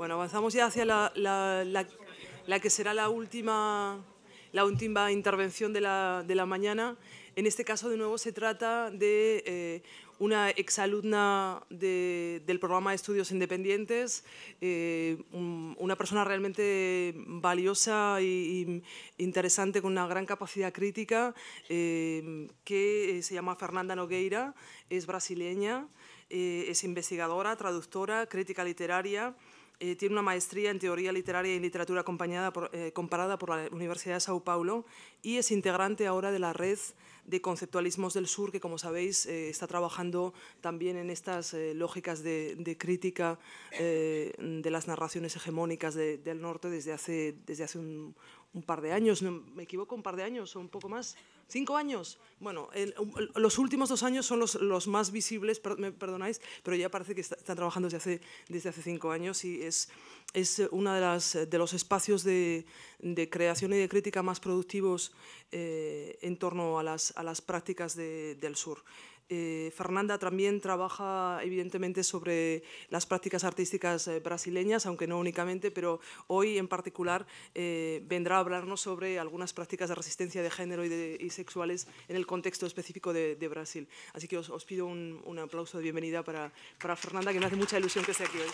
Bueno, avanzamos ya hacia la, que será la última, intervención de la, mañana. En este caso, de nuevo, se trata de eh, una exalumna del programa de estudios independientes, eh, una persona realmente valiosa e interesante, con una gran capacidad crítica, eh, que se llama Fernanda Nogueira, es brasileña, es investigadora, traductora, crítica literaria, eh, tiene una maestría en teoría literaria y literatura acompañada eh, comparada por la Universidad de Sao Paulo y es integrante ahora de la red de conceptualismos del sur, que como sabéis eh, está trabajando también en estas lógicas de, crítica de las narraciones hegemónicas del norte desde hace, desde hace un, un par de años, me equivoco, un par de años o un poco más, cinco años. Bueno, um, los últimos dos años son los, más visibles, me perdonáis, pero ya parece que están trabajando desde hace, desde hace cinco años y es, es uno de, de los espacios de, creación y de crítica más productivos eh, en torno a las, a las prácticas del sur. Eh, Fernanda también trabaja evidentemente sobre las prácticas artísticas eh, brasileñas, aunque no únicamente, pero hoy en particular eh, vendrá a hablarnos sobre algunas prácticas de resistencia de género y, sexuales en el contexto específico de, Brasil. Así que os, pido un, aplauso de bienvenida para, para Fernanda, que me hace mucha ilusión que esté aquí hoy.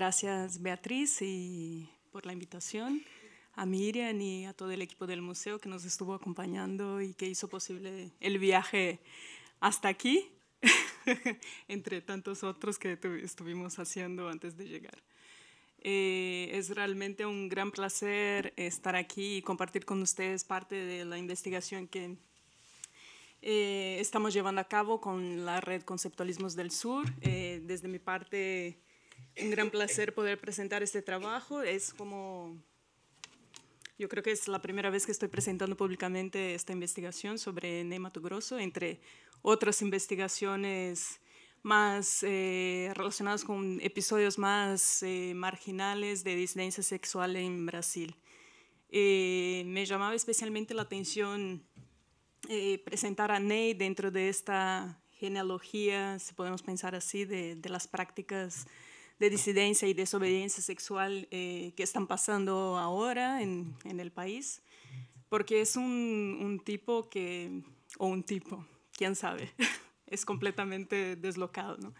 Gracias Beatriz y por la invitación, a Miriam y a todo el equipo del museo que nos estuvo acompañando y que hizo posible el viaje hasta aquí, entre tantos otros que estuvimos haciendo antes de llegar. Eh, es realmente un gran placer estar aquí y compartir con ustedes parte de la investigación que eh, estamos llevando a cabo con la red Conceptualismos del Sur. Eh, desde mi parte un gran placer poder presentar este trabajo. Es como, yo creo que es la primera vez que estoy presentando públicamente esta investigación sobre mato Grosso, entre otras investigaciones más eh, relacionadas con episodios más eh, marginales de disidencia sexual en Brasil. Eh, me llamaba especialmente la atención presentar a Ney dentro de esta genealogía, si podemos pensar así, de, de las prácticas de disidencia y desobediencia sexual eh, que están pasando ahora en, el país, porque es un, tipo que, o un tipo, quién sabe, es completamente deslocado,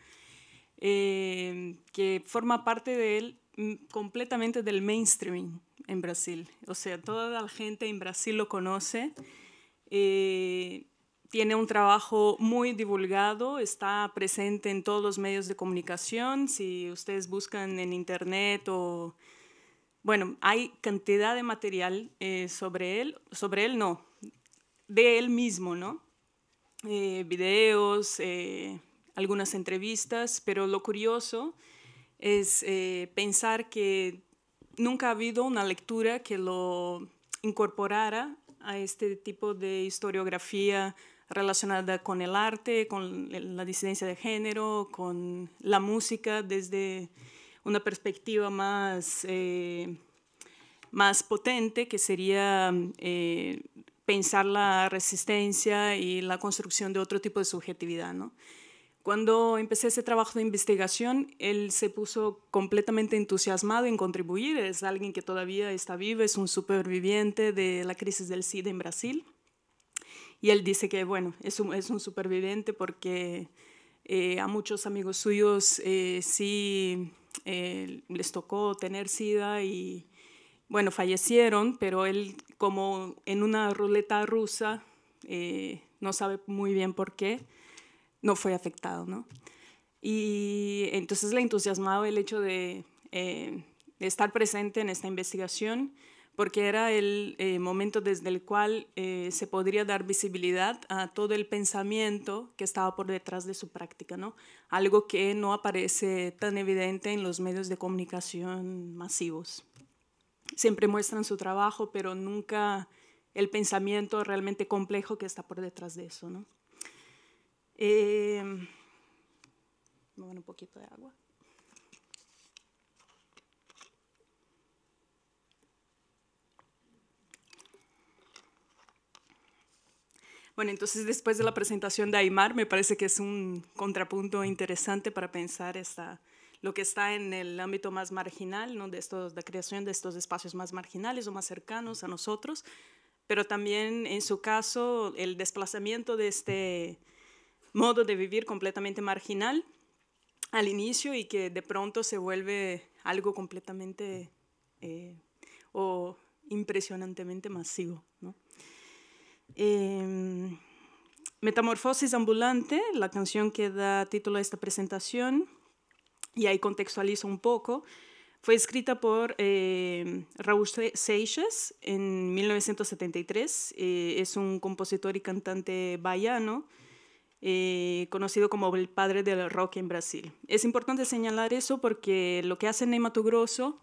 eh, que forma parte de él mm, completamente del mainstream en Brasil. O sea, toda la gente en Brasil lo conoce. Eh, tiene un trabajo muy divulgado, está presente en todos los medios de comunicación. Si ustedes buscan en internet o... Bueno, hay cantidad de material eh, sobre él, sobre él no, de él mismo, ¿no? Eh, videos, eh, algunas entrevistas, pero lo curioso es pensar que nunca ha habido una lectura que lo incorporara a este tipo de historiografía relacionada con el arte, con la disidencia de género, con la música desde una perspectiva más, eh, más potente, que sería eh, pensar la resistencia y la construcción de otro tipo de subjetividad. Cuando empecé ese trabajo de investigación, él se puso completamente entusiasmado en contribuir. Es alguien que todavía está vivo, es un superviviente de la crisis del SIDA en Brasil y él dice que, bueno, es un, es un superviviente porque eh, a muchos amigos suyos eh, sí eh, les tocó tener SIDA y, bueno, fallecieron, pero él como en una ruleta rusa, no sabe muy bien por qué, no fue afectado, ¿no? Y entonces le entusiasmaba el hecho de, de estar presente en esta investigación porque era el eh, momento desde el cual eh, se podría dar visibilidad a todo el pensamiento que estaba por detrás de su práctica, ¿no? Algo que no aparece tan evidente en los medios de comunicación masivos. Siempre muestran su trabajo, pero nunca el pensamiento realmente complejo que está por detrás de eso, ¿no? Eh, bueno, un poquito de agua. Bueno, entonces después de la presentación de Aymar, me parece que es un contrapunto interesante para pensar esta, lo que está en el ámbito más marginal, ¿no? de estos, la creación de estos espacios más marginales o más cercanos a nosotros, pero también en su caso el desplazamiento de este modo de vivir completamente marginal al inicio y que de pronto se vuelve algo completamente eh, o impresionantemente masivo. ¿no? Em, Metamorfosis Ambulante, la canción que da título a esta presentación, y ahí contextualizo un poco, fue escrita por em, Raúl Seixas en 1973. Eh, es un compositor y cantante baiano, eh, conocido como el padre del rock en Brasil. Es importante señalar eso porque lo que hace Neymar Grosso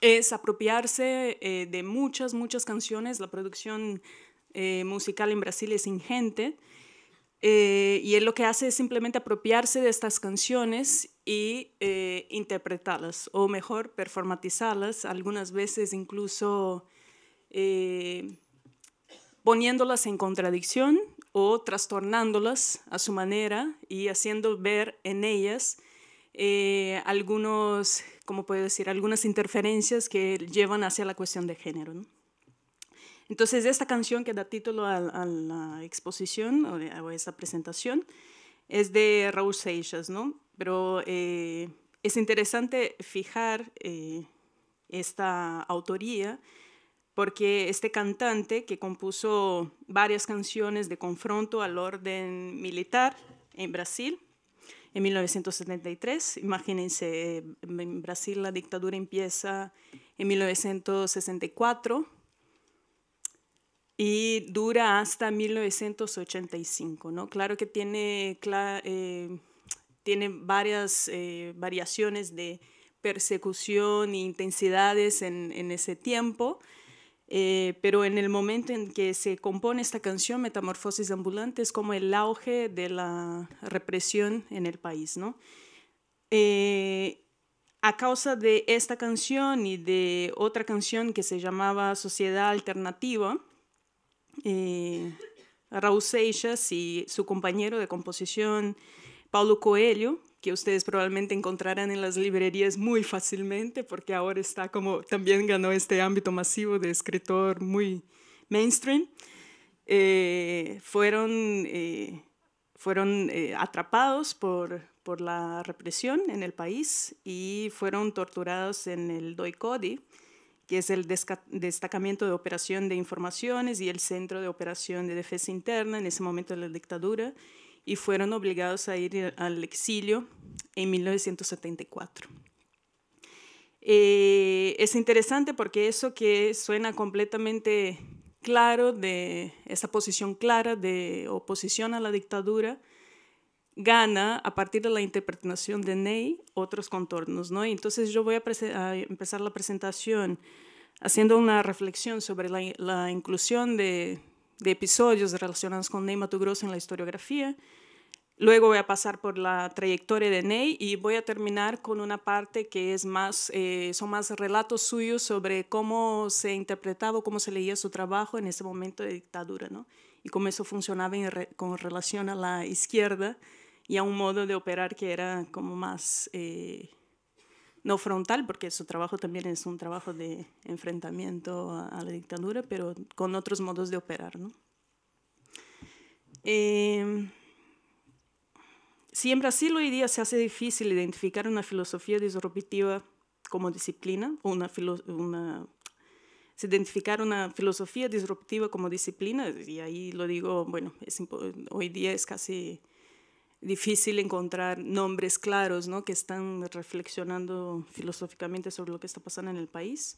es apropiarse eh, de muchas, muchas canciones. La producción eh, musical en Brasil es ingente. Eh, y él lo que hace es simplemente apropiarse de estas canciones y eh, interpretarlas, o mejor, performatizarlas, algunas veces incluso poniéndolas en contradicción o trastornándolas a su manera y haciendo ver en ellas algunos, ¿cómo puedo decir?, algunas interferencias que llevan hacia la cuestión de género. ¿no? Entonces, esta canción que da título a, la exposición o, a esta presentación es de Raúl Seixas, ¿no? Pero eh, es interesante fijar eh, esta autoría porque este cantante que compuso varias canciones de confronto al orden militar en Brasil, en 1973. Imagínense, eh, en Brasil la dictadura empieza en 1964 y dura hasta 1985, ¿no? Claro que tiene, eh, tiene varias eh, variaciones de persecución e intensidades en, ese tiempo, eh, pero en el momento en que se compone esta canción, Metamorfosis Ambulante, es como el auge de la represión en el país, ¿no? a causa de esta canción y de otra canción que se llamaba Sociedad Alternativa, eh, Raúl Seixas y su compañero de composición, Paulo Coelho, que ustedes probablemente encontrarán en las librerías muy fácilmente, porque ahora está como también ganó este ámbito masivo de escritor muy mainstream, eh, fueron, eh, atrapados por, por la represión en el país y fueron torturados en el Doicodi que es el destacamiento de operación de informaciones y el centro de operación de defensa interna en ese momento de la dictadura, y fueron obligados a ir al exilio en 1974. Eh, es interesante porque eso que suena completamente claro, de esa posición clara de oposición a la dictadura, gana a partir de la interpretación de Ney otros contornos. ¿no? Entonces yo voy a, empezar la presentación haciendo una reflexión sobre la, inclusión de, de, episodios relacionados con Ney Mato en la historiografía. Luego voy a pasar por la trayectoria de Ney y voy a terminar con una parte que es más, eh, son más relatos suyos sobre cómo se interpretaba, cómo se leía su trabajo en ese momento de dictadura, ¿no? Y cómo eso funcionaba con relación a la izquierda y a un modo de operar que era como más, eh, no frontal, porque su trabajo también es un trabajo de enfrentamiento a, la dictadura, pero con otros modos de operar. ¿no? si en Brasil hoy día se hace difícil identificar una filosofía disruptiva como disciplina, una, una se identificar una filosofía disruptiva como disciplina, y ahí lo digo, bueno, hoy día es casi difícil encontrar nombres claros ¿no? que están reflexionando filosóficamente sobre lo que está pasando en el país.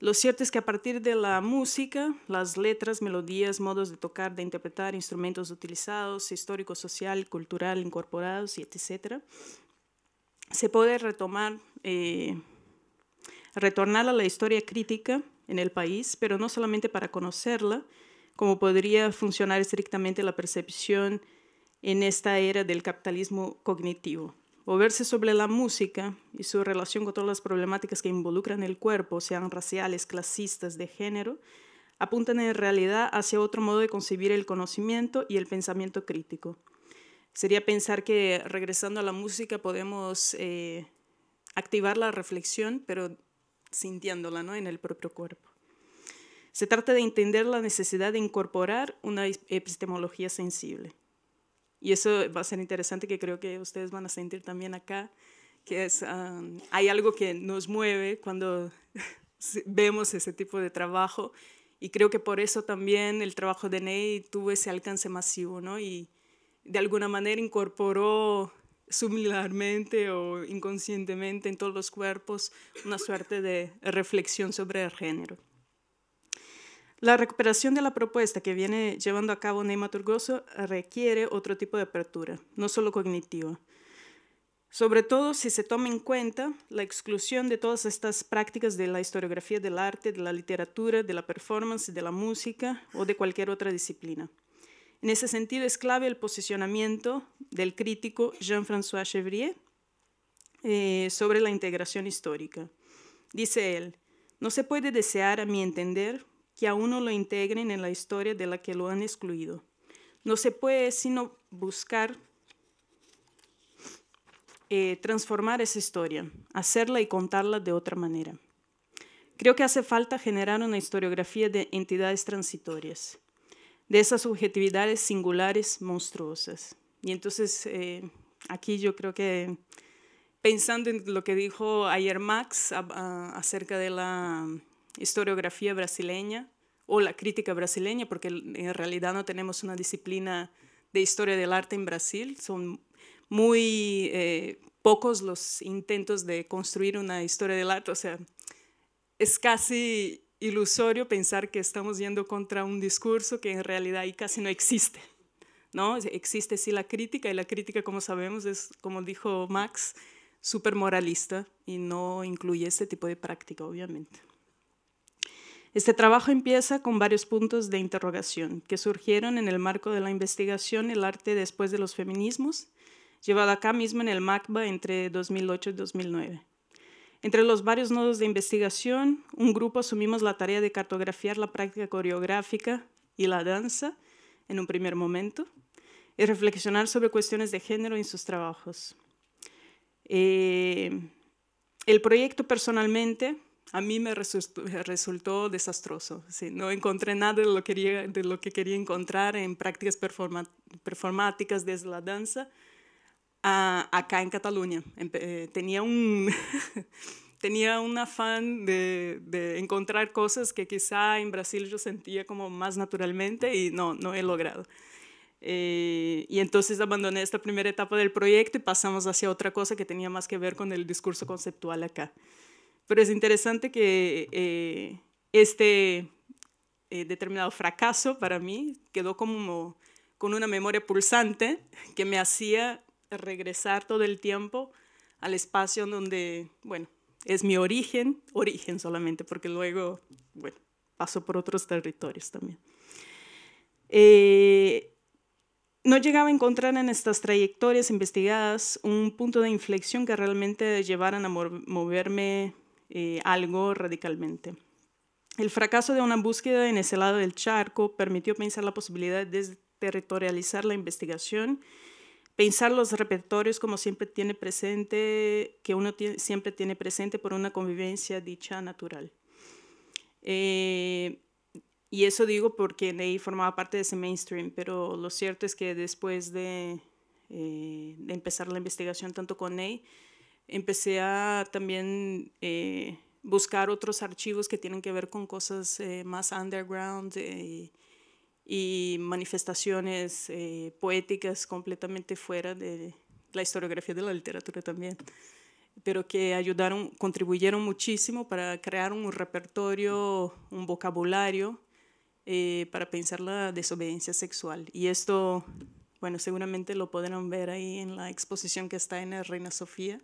Lo cierto es que a partir de la música, las letras, melodías, modos de tocar, de interpretar, instrumentos utilizados, histórico, social, cultural, incorporados, y etc., se puede retomar, eh, retornar a la historia crítica en el país, pero no solamente para conocerla, como podría funcionar estrictamente la percepción en esta era del capitalismo cognitivo. Moverse sobre la música y su relación con todas las problemáticas que involucran el cuerpo, sean raciales, clasistas, de género, apuntan en realidad hacia otro modo de concebir el conocimiento y el pensamiento crítico. Sería pensar que regresando a la música podemos eh, activar la reflexión, pero sintiéndola ¿no? en el propio cuerpo. Se trata de entender la necesidad de incorporar una epistemología sensible. Y eso va a ser interesante que creo que ustedes van a sentir también acá, que es, hay algo que nos mueve cuando vemos ese tipo de trabajo y creo que por eso también el trabajo de Ney tuvo ese alcance masivo, ¿no? Y de alguna manera incorporó similarmente o inconscientemente en todos los cuerpos una suerte de reflexión sobre el género. La recuperación de la propuesta que viene llevando a cabo Neymar Turgoso requiere otro tipo de apertura, no solo cognitiva. Sobre todo si se toma en cuenta la exclusión de todas estas prácticas de la historiografía del arte, de la literatura, de la performance, de la música o de cualquier otra disciplina. En ese sentido es clave el posicionamiento del crítico Jean-François Chevrier eh, sobre la integración histórica. Dice él, no se puede desear, a mi entender, que a uno lo integren en la historia de la que lo han excluido. No se puede sino buscar eh, transformar esa historia, hacerla y contarla de otra manera. Creo que hace falta generar una historiografía de entidades transitorias, de esas subjetividades singulares monstruosas. Y entonces eh, aquí yo creo que pensando en lo que dijo ayer Max ah, acerca de la mm, historiografía brasileña, o la crítica brasileña, porque en realidad no tenemos una disciplina de historia del arte en Brasil. Son muy eh, pocos los intentos de construir una historia del arte. O sea, es casi ilusorio pensar que estamos yendo contra un discurso que en realidad ahí casi no existe. ¿no? Existe sí la crítica y la crítica, como sabemos, es, como dijo Max, súper moralista y no incluye este tipo de práctica, obviamente. Este trabajo empieza con varios puntos de interrogación que surgieron en el marco de la investigación El arte después de los feminismos, llevada acá mismo en el MACBA entre 2008 y 2009. Entre los varios nodos de investigación, un grupo asumimos la tarea de cartografiar la práctica coreográfica y la danza en un primer momento y reflexionar sobre cuestiones de género en sus trabajos. Eh, el proyecto personalmente a mí me resultó, desastroso. no encontré nada de lo, que quería, encontrar en prácticas performáticas desde la danza acá en Cataluña. Eh, tenía un... tenía un afán de, encontrar cosas que quizá en Brasil yo sentía como más naturalmente y no, no he logrado. Eh, y entonces abandoné esta primera etapa del proyecto y pasamos hacia otra cosa que tenía más que ver con el discurso conceptual acá. Pero es interesante que eh, este eh, determinado fracaso para mí quedó como con una memoria pulsante que me hacía regresar todo el tiempo al espacio donde, bueno, es mi origen, origen solamente, porque luego, bueno, paso por otros territorios también. Eh, no llegaba a encontrar en estas trayectorias investigadas un punto de inflexión que realmente llevaran a moverme eh, algo radicalmente. El fracaso de una búsqueda en ese lado del charco permitió pensar la posibilidad de territorializar la investigación, pensar los repertorios como siempre tiene presente, que uno siempre tiene presente por una convivencia dicha natural. Eh, y eso digo porque Ney formaba parte de ese mainstream, pero lo cierto es que después de, eh, de empezar la investigación tanto con Ney, empecé a también eh, buscar otros archivos que tienen que ver con cosas eh, más underground eh, y manifestaciones poéticas completamente fuera de la historiografía de la literatura también, pero que ayudaron, contribuyeron muchísimo para crear un repertorio, un vocabulario para pensar la desobediencia sexual. Y esto, bueno, seguramente lo podrán ver ahí en la exposición que está en la Reina Sofía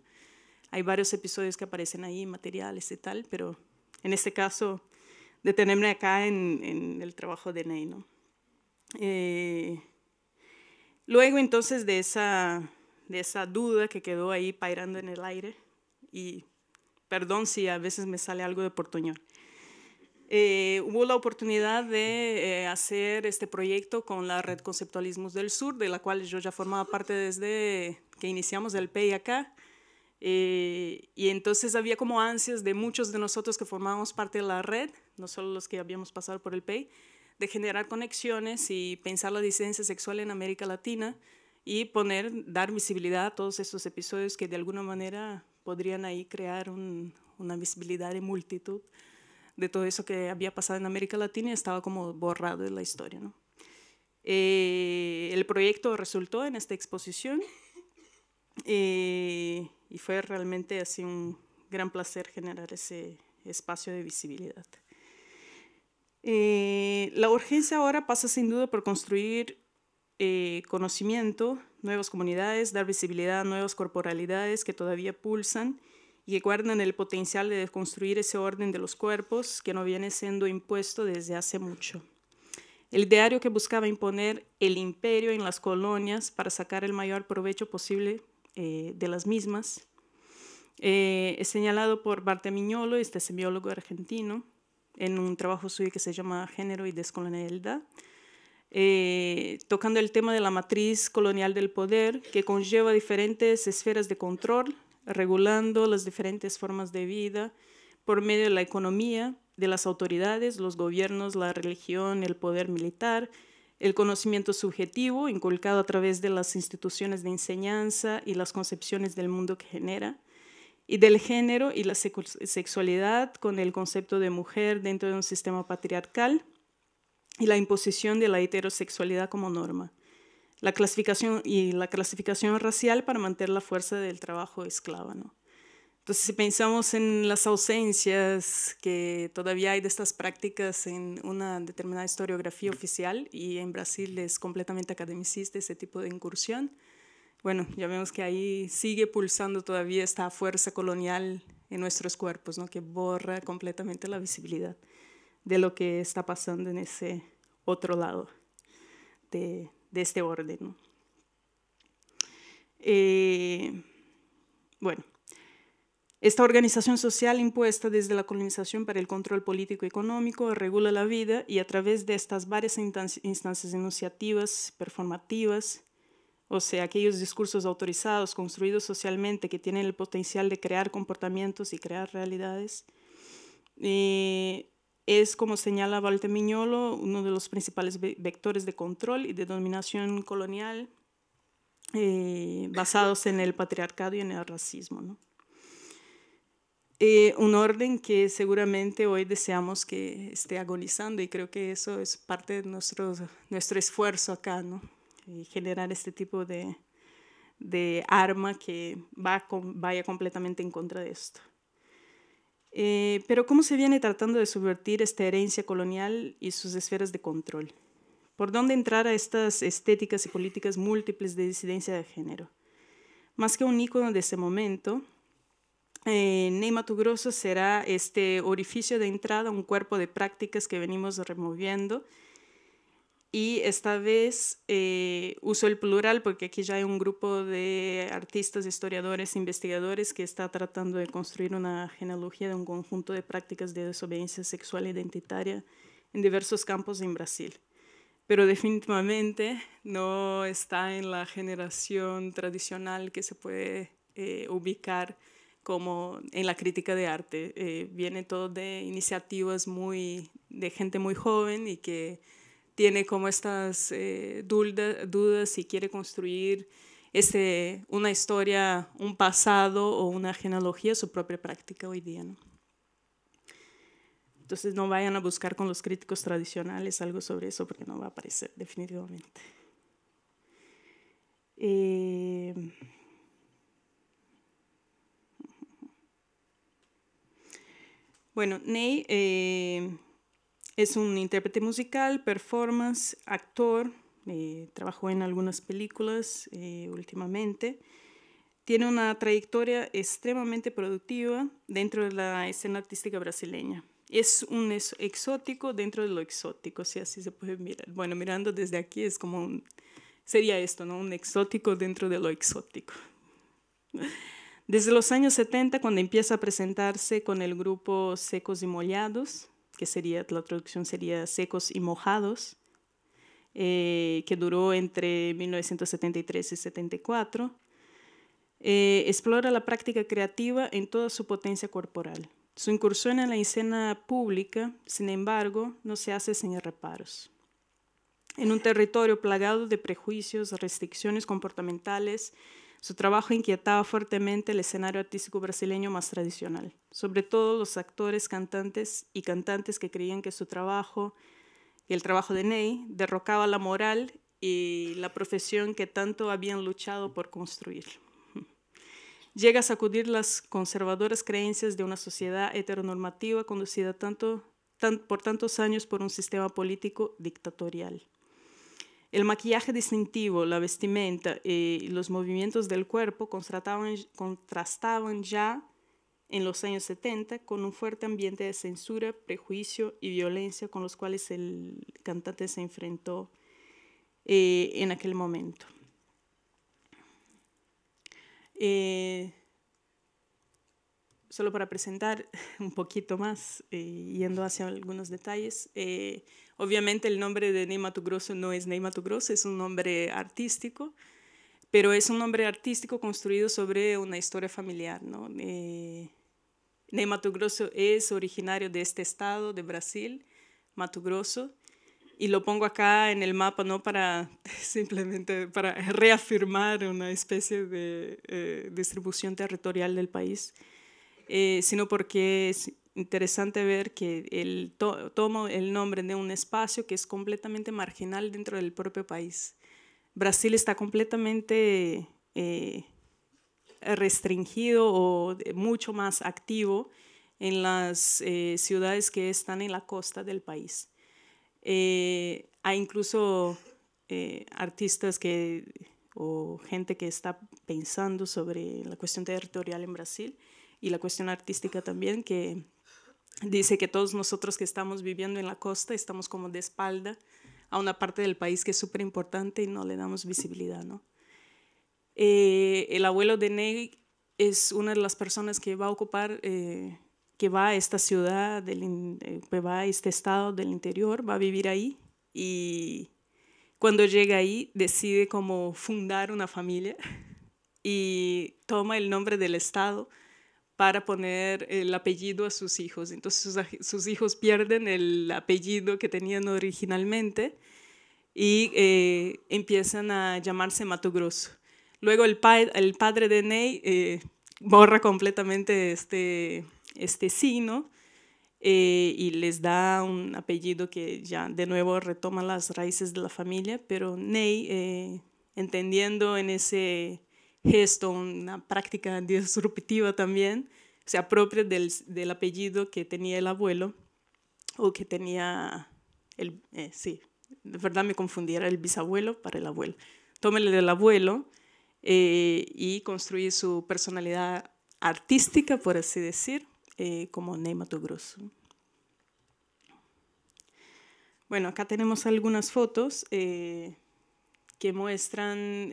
hay varios episodios que aparecen ahí, materiales y tal, pero en este caso detenerme acá en, el trabajo de Ney. Eh, luego entonces de esa, duda que quedó ahí pairando en el aire, y perdón si a veces me sale algo de portuñol, eh, hubo la oportunidad de eh, hacer este proyecto con la Red Conceptualismos del Sur, de la cual yo ya formaba parte desde que iniciamos el PI acá. Eh, y entonces había como ansias de muchos de nosotros que formábamos parte de la red, no solo los que habíamos pasado por el PEI, de generar conexiones y pensar la disidencia sexual en América Latina y poner, dar visibilidad a todos estos episodios que de alguna manera podrían ahí crear una visibilidad de multitud de todo eso que había pasado en América Latina y estaba como borrado de la historia. ¿no? Eh, el proyecto resultó en esta exposición. Eh, y fue realmente así un gran placer generar ese espacio de visibilidad. Eh, la urgencia ahora pasa sin duda por construir eh, conocimiento, nuevas comunidades, dar visibilidad a nuevas corporalidades que todavía pulsan y que guardan el potencial de construir ese orden de los cuerpos que no viene siendo impuesto desde hace mucho. El ideario que buscaba imponer el imperio en las colonias para sacar el mayor provecho posible eh, de las mismas. Eh, es señalado por Bartemignolo, este semiólogo argentino, en un trabajo suyo que se llama Género y Descolonialidad, eh, tocando el tema de la matriz colonial del poder que conlleva diferentes esferas de control, regulando las diferentes formas de vida por medio de la economía, de las autoridades, los gobiernos, la religión, el poder militar, el conocimiento subjetivo inculcado a través de las instituciones de enseñanza y las concepciones del mundo que genera, y del género y la sexualidad con el concepto de mujer dentro de un sistema patriarcal y la imposición de la heterosexualidad como norma, la clasificación y la clasificación racial para mantener la fuerza del trabajo esclavano. Entonces, si pensamos en las ausencias que todavía hay de estas prácticas en una determinada historiografía oficial y en Brasil es completamente academicista ese tipo de incursión, bueno, ya vemos que ahí sigue pulsando todavía esta fuerza colonial en nuestros cuerpos, ¿no? que borra completamente la visibilidad de lo que está pasando en ese otro lado de, este orden. Eh, bueno. Esta organización social impuesta desde la colonización para el control político y económico regula la vida y a través de estas varias instancias iniciativas, performativas, o sea, aquellos discursos autorizados, construidos socialmente, que tienen el potencial de crear comportamientos y crear realidades, eh, es, como señala Valte uno de los principales vectores de control y de dominación colonial eh, basados en el patriarcado y en el racismo. ¿no? Eh, un orden que seguramente hoy deseamos que esté agonizando y creo que eso es parte de nuestro, esfuerzo acá, ¿no? Y generar este tipo de, arma que vaya completamente en contra de esto. Eh, pero ¿cómo se viene tratando de subvertir esta herencia colonial y sus esferas de control? ¿Por dónde entrar a estas estéticas y políticas múltiples de disidencia de género? Más que un icono de ese momento, eh, en Neymato Grosso será este orificio de entrada, un cuerpo de prácticas que venimos removiendo. Y esta vez eh, uso el plural porque aquí ya hay un grupo de artistas, historiadores, investigadores que está tratando de construir una genealogía de un conjunto de prácticas de desobediencia sexual identitaria en diversos campos en Brasil. Pero definitivamente no está en la generación tradicional que se puede eh, ubicar como en la crítica de arte. Eh, viene todo de iniciativas muy, de gente muy joven y que tiene como estas eh, dudas y quiere construir este, una historia, un pasado o una genealogía, su propia práctica hoy día. ¿no? Entonces no vayan a buscar con los críticos tradicionales algo sobre eso porque no va a aparecer definitivamente. Eh, Bueno, Ney eh, es un intérprete musical, performance, actor, eh, trabajó en algunas películas eh, últimamente. Tiene una trayectoria extremadamente productiva dentro de la escena artística brasileña. Es un exótico dentro de lo exótico, si así se puede mirar. Bueno, mirando desde aquí es como sería esto, ¿no? Un exótico dentro de lo exótico. Desde los años 70, cuando empieza a presentarse con el grupo Secos y Mollados, que sería, la traducción sería Secos y Mojados, eh, que duró entre 1973 y 74, eh, explora la práctica creativa en toda su potencia corporal. Su incursión en la escena pública, sin embargo, no se hace sin reparos. En un territorio plagado de prejuicios, restricciones comportamentales, su trabajo inquietaba fuertemente el escenario artístico brasileño más tradicional, sobre todo los actores, cantantes y cantantes que creían que su trabajo y el trabajo de Ney derrocaba la moral y la profesión que tanto habían luchado por construir. Llega a sacudir las conservadoras creencias de una sociedad heteronormativa conducida tanto, por tantos años por un sistema político dictatorial. El maquillaje distintivo, la vestimenta eh, y los movimientos del cuerpo contrastaban, ya en los años 70 con un fuerte ambiente de censura, prejuicio y violencia con los cuales el cantante se enfrentó eh, en aquel momento. Eh, solo para presentar un poquito más, yendo hacia algunos detalles, Obviamente el nombre de Ney Grosso no es Ney Grosso, es un nombre artístico, pero es un nombre artístico construido sobre una historia familiar. ¿no? Eh, Grosso es originario de este estado de Brasil, Mato Grosso, y lo pongo acá en el mapa no para simplemente para reafirmar una especie de eh, distribución territorial del país, eh, sino porque interesante ver que él toma el nombre de un espacio que es completamente marginal dentro del propio país. Brasil está completamente eh, restringido o mucho más activo en las eh, ciudades que están en la costa del país. Eh, hay incluso artistas que, o gente que está pensando sobre la cuestión territorial en Brasil y la cuestión artística también, que dice que todos nosotros que estamos viviendo en la costa estamos como de espalda a una parte del país que es súper importante y no le damos visibilidad, eh, el abuelo de Ney es una de las personas que va a ocupar, eh, que va a esta ciudad, que eh, va a este estado del interior, va a vivir ahí y cuando llega ahí decide como fundar una familia y toma el nombre del estado para poner el apellido a sus hijos. Entonces sus, hijos pierden el apellido que tenían originalmente y eh, empiezan a llamarse Mato Grosso. Luego el, el padre de Ney eh, borra completamente este, este signo eh, y les da un apellido que ya de nuevo retoma las raíces de la familia, pero Ney, entendiendo en ese una práctica disruptiva también, se apropia del, del apellido que tenía el abuelo o que tenía el, eh, sí, de verdad me confundiera el bisabuelo para el abuelo. Tómele del abuelo eh, y construye su personalidad artística, por así decir, eh, como Neymar Bueno, acá tenemos algunas fotos que muestran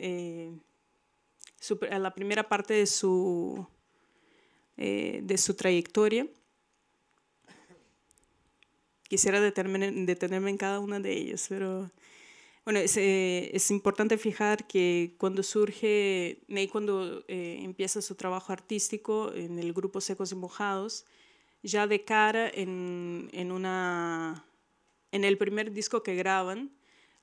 la primera parte de su, eh, de su trayectoria. Quisiera detenerme, en cada una de ellas, pero bueno, es, eh, es, importante fijar que cuando surge, Ney cuando eh, empieza su trabajo artístico en el grupo Secos y Mojados, ya de cara en, en, una, en el primer disco que graban,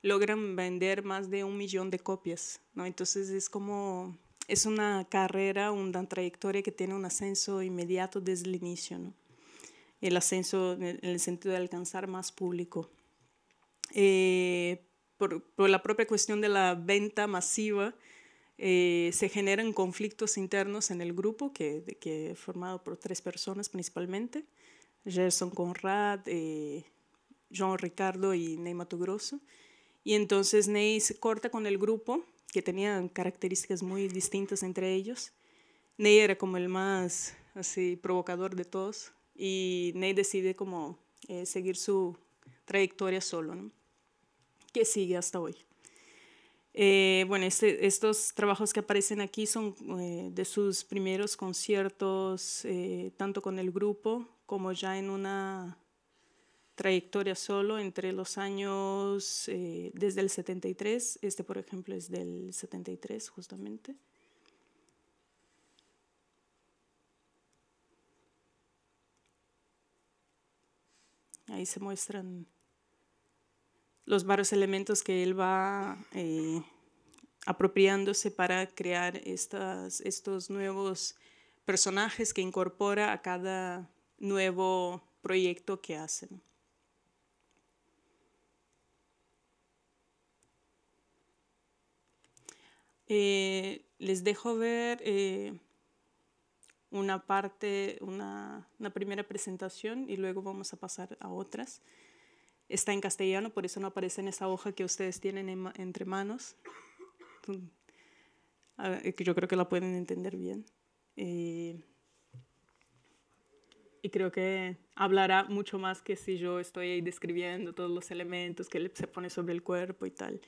logran vender más de un millón de copias, ¿no? Entonces es como es una carrera, una trayectoria que tiene un ascenso inmediato desde el inicio, el ascenso en el sentido de alcanzar más público. Eh, por, la propia cuestión de la venta masiva, eh, se generan conflictos internos en el grupo, que, que formado por tres personas principalmente, Gerson Conrad, eh, John Ricardo y Ney Matogrosso. Y entonces Ney se corta con el grupo que tenían características muy distintas entre ellos. Ney era como el más así provocador de todos y Ney decide como eh, seguir su trayectoria solo, que sigue hasta hoy. Eh, bueno, este, estos trabajos que aparecen aquí son eh, de sus primeros conciertos, tanto con el grupo como ya en una trayectoria solo entre los años, eh, desde el 73, este por ejemplo es del 73 justamente. Ahí se muestran los varios elementos que él va eh, apropiándose para crear estas, estos nuevos personajes que incorpora a cada nuevo proyecto que hacen. Eh, les dejo ver eh, una parte, una, primera presentación y luego vamos a pasar a otras. Está en castellano, por eso no aparece en esa hoja que ustedes tienen entre manos. yo creo que la pueden entender bien. Eh, y creo que hablará mucho más que si yo estoy ahí describiendo todos los elementos que se pone sobre el cuerpo y tal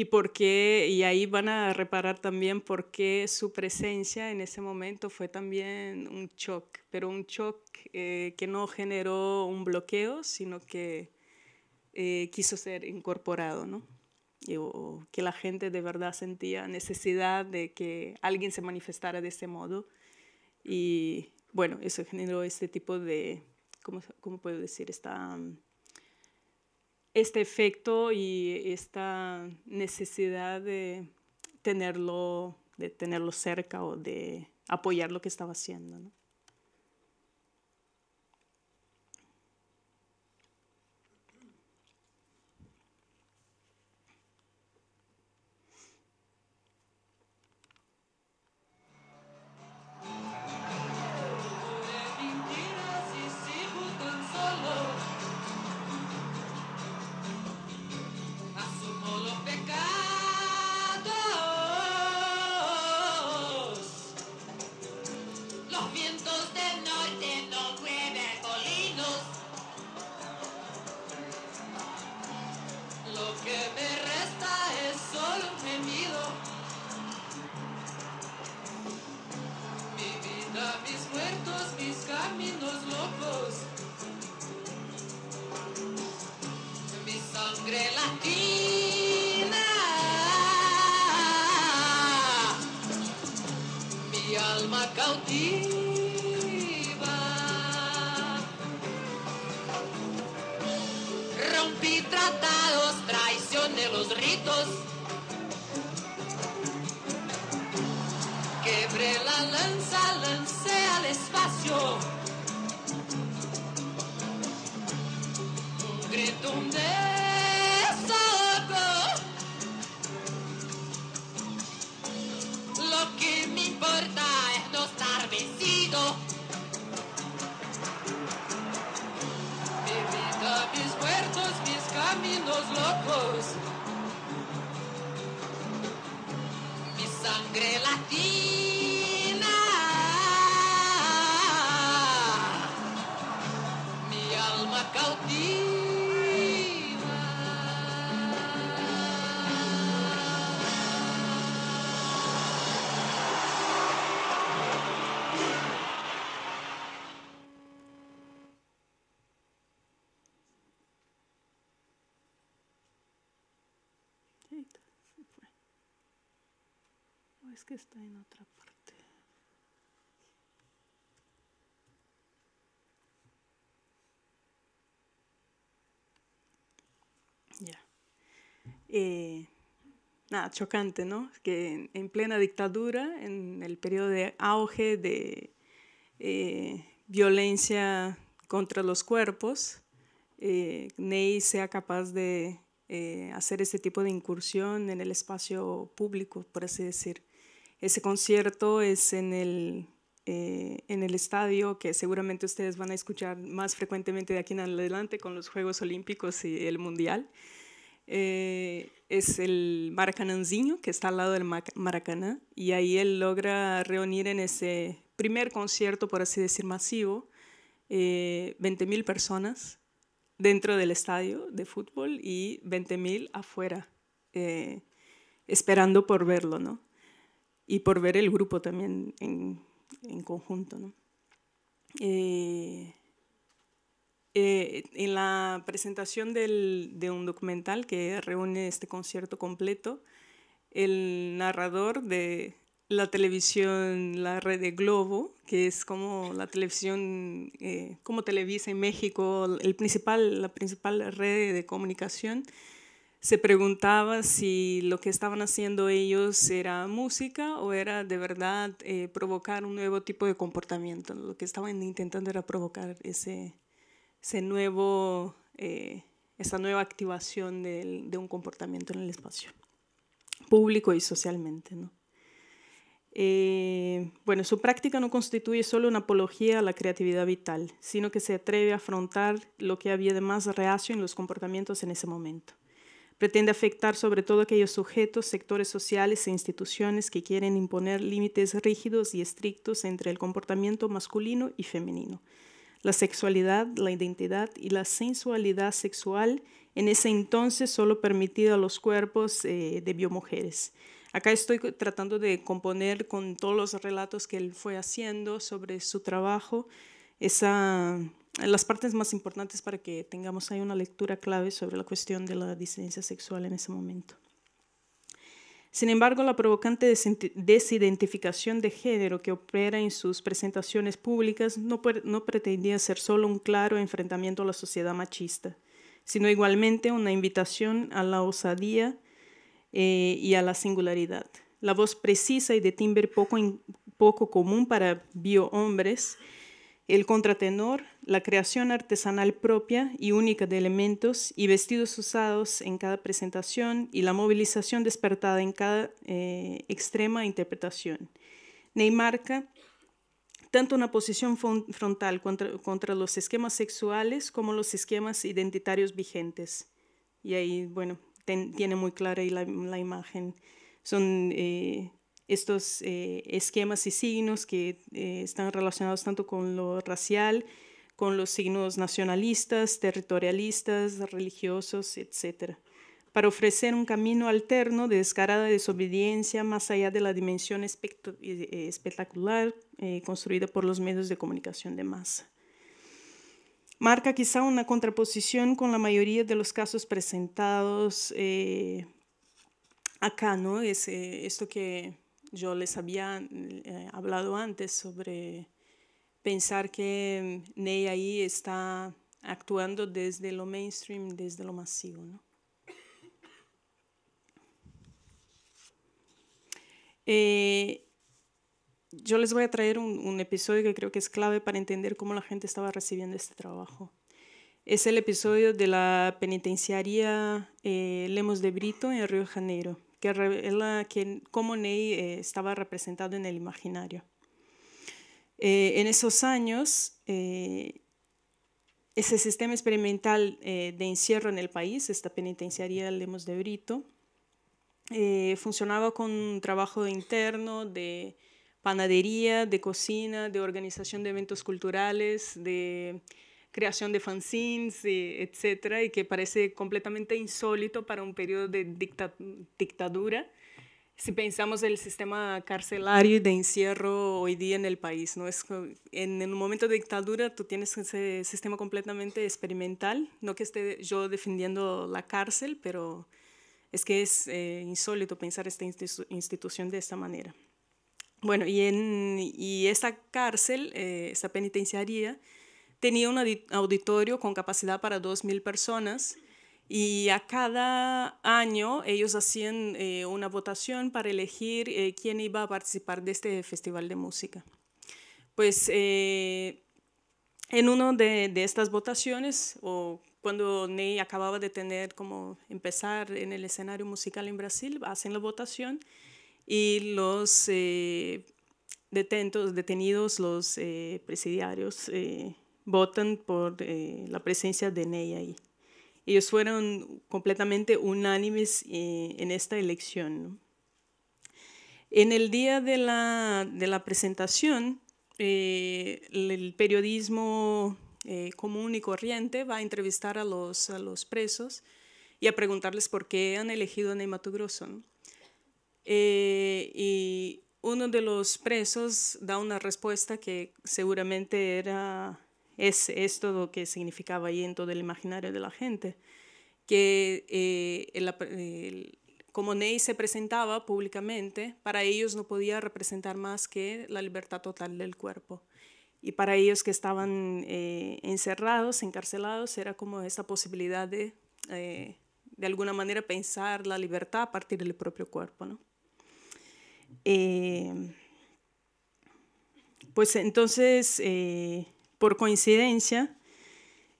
y por qué, y ahí van a reparar también por qué su presencia en ese momento fue también un shock, pero un shock eh, que no generó un bloqueo, sino que eh, quiso ser incorporado, ¿no? o que la gente de verdad sentía necesidad de que alguien se manifestara de ese modo. Y bueno, eso generó este tipo de, ¿cómo, cómo puedo decir? Esta... Mm, este efecto y esta necesidad de tenerlo, de tenerlo cerca o de apoyar lo que estaba haciendo. ¿no? traición de los ritos. Eh, nada, chocante, ¿no? Que en, plena dictadura, en el periodo de auge de eh, violencia contra los cuerpos, eh, Ney sea capaz de eh, hacer este tipo de incursión en el espacio público, por así decir. Ese concierto es en el, en el estadio que seguramente ustedes van a escuchar más frecuentemente de aquí en adelante con los Juegos Olímpicos y el Mundial. Eh, es el Maracanãzinho, que está al lado del Maracaná, y ahí él logra reunir en ese primer concierto, por así decir, masivo, eh, 20.000 personas dentro del estadio de fútbol y 20.000 afuera, eh, esperando por verlo, ¿no? Y por ver el grupo también en, conjunto, ¿no? Eh, eh, en la presentación del, de un documental que reúne este concierto completo, el narrador de la televisión, la red de Globo, que es como la televisión, eh, como Televisa en México, el principal, la principal red de comunicación, se preguntaba si lo que estaban haciendo ellos era música o era de verdad eh, provocar un nuevo tipo de comportamiento. Lo que estaban intentando era provocar ese nuevo, eh, esa nueva activación de un comportamiento en el espacio público y socialmente. ¿no? Eh, bueno, su práctica no constituye solo una apología a la creatividad vital, sino que se atreve a afrontar lo que había de más reacio en los comportamientos en ese momento. Pretende afectar sobre todo aquellos sujetos, sectores sociales e instituciones que quieren imponer límites rígidos y estrictos entre el comportamiento masculino y femenino, la sexualidad, la identidad y la sensualidad sexual en ese entonces solo permitida a los cuerpos eh, de biomujeres. Acá estoy tratando de componer con todos los relatos que él fue haciendo sobre su trabajo, las partes más importantes para que tengamos ahí una lectura clave sobre la cuestión de la disidencia sexual en ese momento. Sin embargo, la provocante desidentificación de género que opera en sus presentaciones públicas no, pretendía ser solo un claro enfrentamiento a la sociedad machista, sino igualmente una invitación a la osadía eh, y a la singularidad. La voz precisa y de timbre poco común para biohombres, el contratenor la creación artesanal propia y única de elementos y vestidos usados en cada presentación y la movilización despertada en cada eh, extrema interpretación. Neymarca, tanto una posición frontal contra, los esquemas sexuales como los esquemas identitarios vigentes. Y ahí, bueno, tiene muy clara la, la imagen. Son eh, estos eh, esquemas y signos que están relacionados tanto con lo racial, con los signos nacionalistas, territorialistas, religiosos, etc., para ofrecer un camino alterno de descarada desobediencia más allá de la dimensión eh, eh, espectacular eh, construida por los medios de comunicación de masa. Marca quizá una contraposición con la mayoría de los casos presentados acá, ¿no? Es esto que yo les había hablado antes sobre pensar que mm, Ney ahí está actuando desde lo mainstream, desde lo masivo. Eh, yo les voy a traer un, episodio que creo que es clave para entender cómo la gente estaba recibiendo este trabajo. Es el episodio de la penitenciaría eh, Lemos de Brito en Río de Janeiro, que revela que, cómo Ney eh, estaba representado en el imaginario. Eh, en esos años, eh, ese sistema experimental eh, de encierro en el país, esta penitenciaría Lemos de Brito, funcionaba con trabajo interno de panadería, de cocina, de organización de eventos culturales, de creación de fanzines, etcétera, y que parece completamente insólito para un periodo de dictadura si pensamos el sistema carcelario y de encierro hoy día en el país, ¿no? Es, en, un momento de dictadura tú tienes ese sistema completamente experimental, no que esté yo defendiendo la cárcel, pero es que es eh, insólito pensar esta institución de esta manera. Bueno, y, en, y esta cárcel, eh, esta penitenciaría, tenía un auditorio con capacidad para 2.000 personas, y a cada año ellos hacían eh, una votación para elegir eh, quién iba a participar de este festival de música. Pues eh, en una de, de, estas votaciones, o cuando Ney acababa de tener como empezar en el escenario musical en Brasil, hacen la votación y los detentos, detenidos, los presidiarios, votan por la presencia de Ney ahí ellos fueron completamente unánimes eh, en esta elección. En el día de la, de la presentación, eh, el periodismo eh, común y corriente va a entrevistar a los, a los presos y a preguntarles por qué han elegido a Neymato Grosso. y uno de los presos da una respuesta que seguramente era es, es todo lo que significaba ahí en todo el imaginario de la gente. Que eh, como Ney se presentaba públicamente, para ellos no podía representar más que la libertad total del cuerpo. Y para ellos que estaban eh, encerrados, encarcelados, era como esa posibilidad de, eh, de alguna manera, pensar la libertad a partir del propio cuerpo. ¿no? pues entonces, por coincidencia,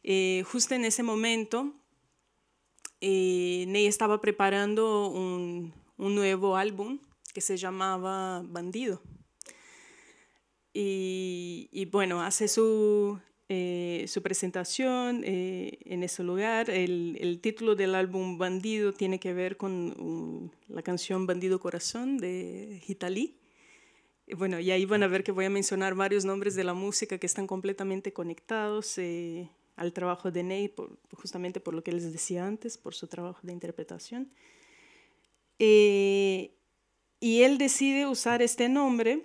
eh, justo en ese momento, eh, Ney estaba preparando un, nuevo álbum que se llamaba Bandido. Y, bueno, hace su, eh, su presentación en ese lugar. El, título del álbum Bandido tiene que ver con uh, la canción Bandido Corazón de Hitali. Bueno, y ahí van a ver que voy a mencionar varios nombres de la música que están completamente conectados eh, al trabajo de Ney, justamente por lo que les decía antes, por su trabajo de interpretación. Eh, y él decide usar este nombre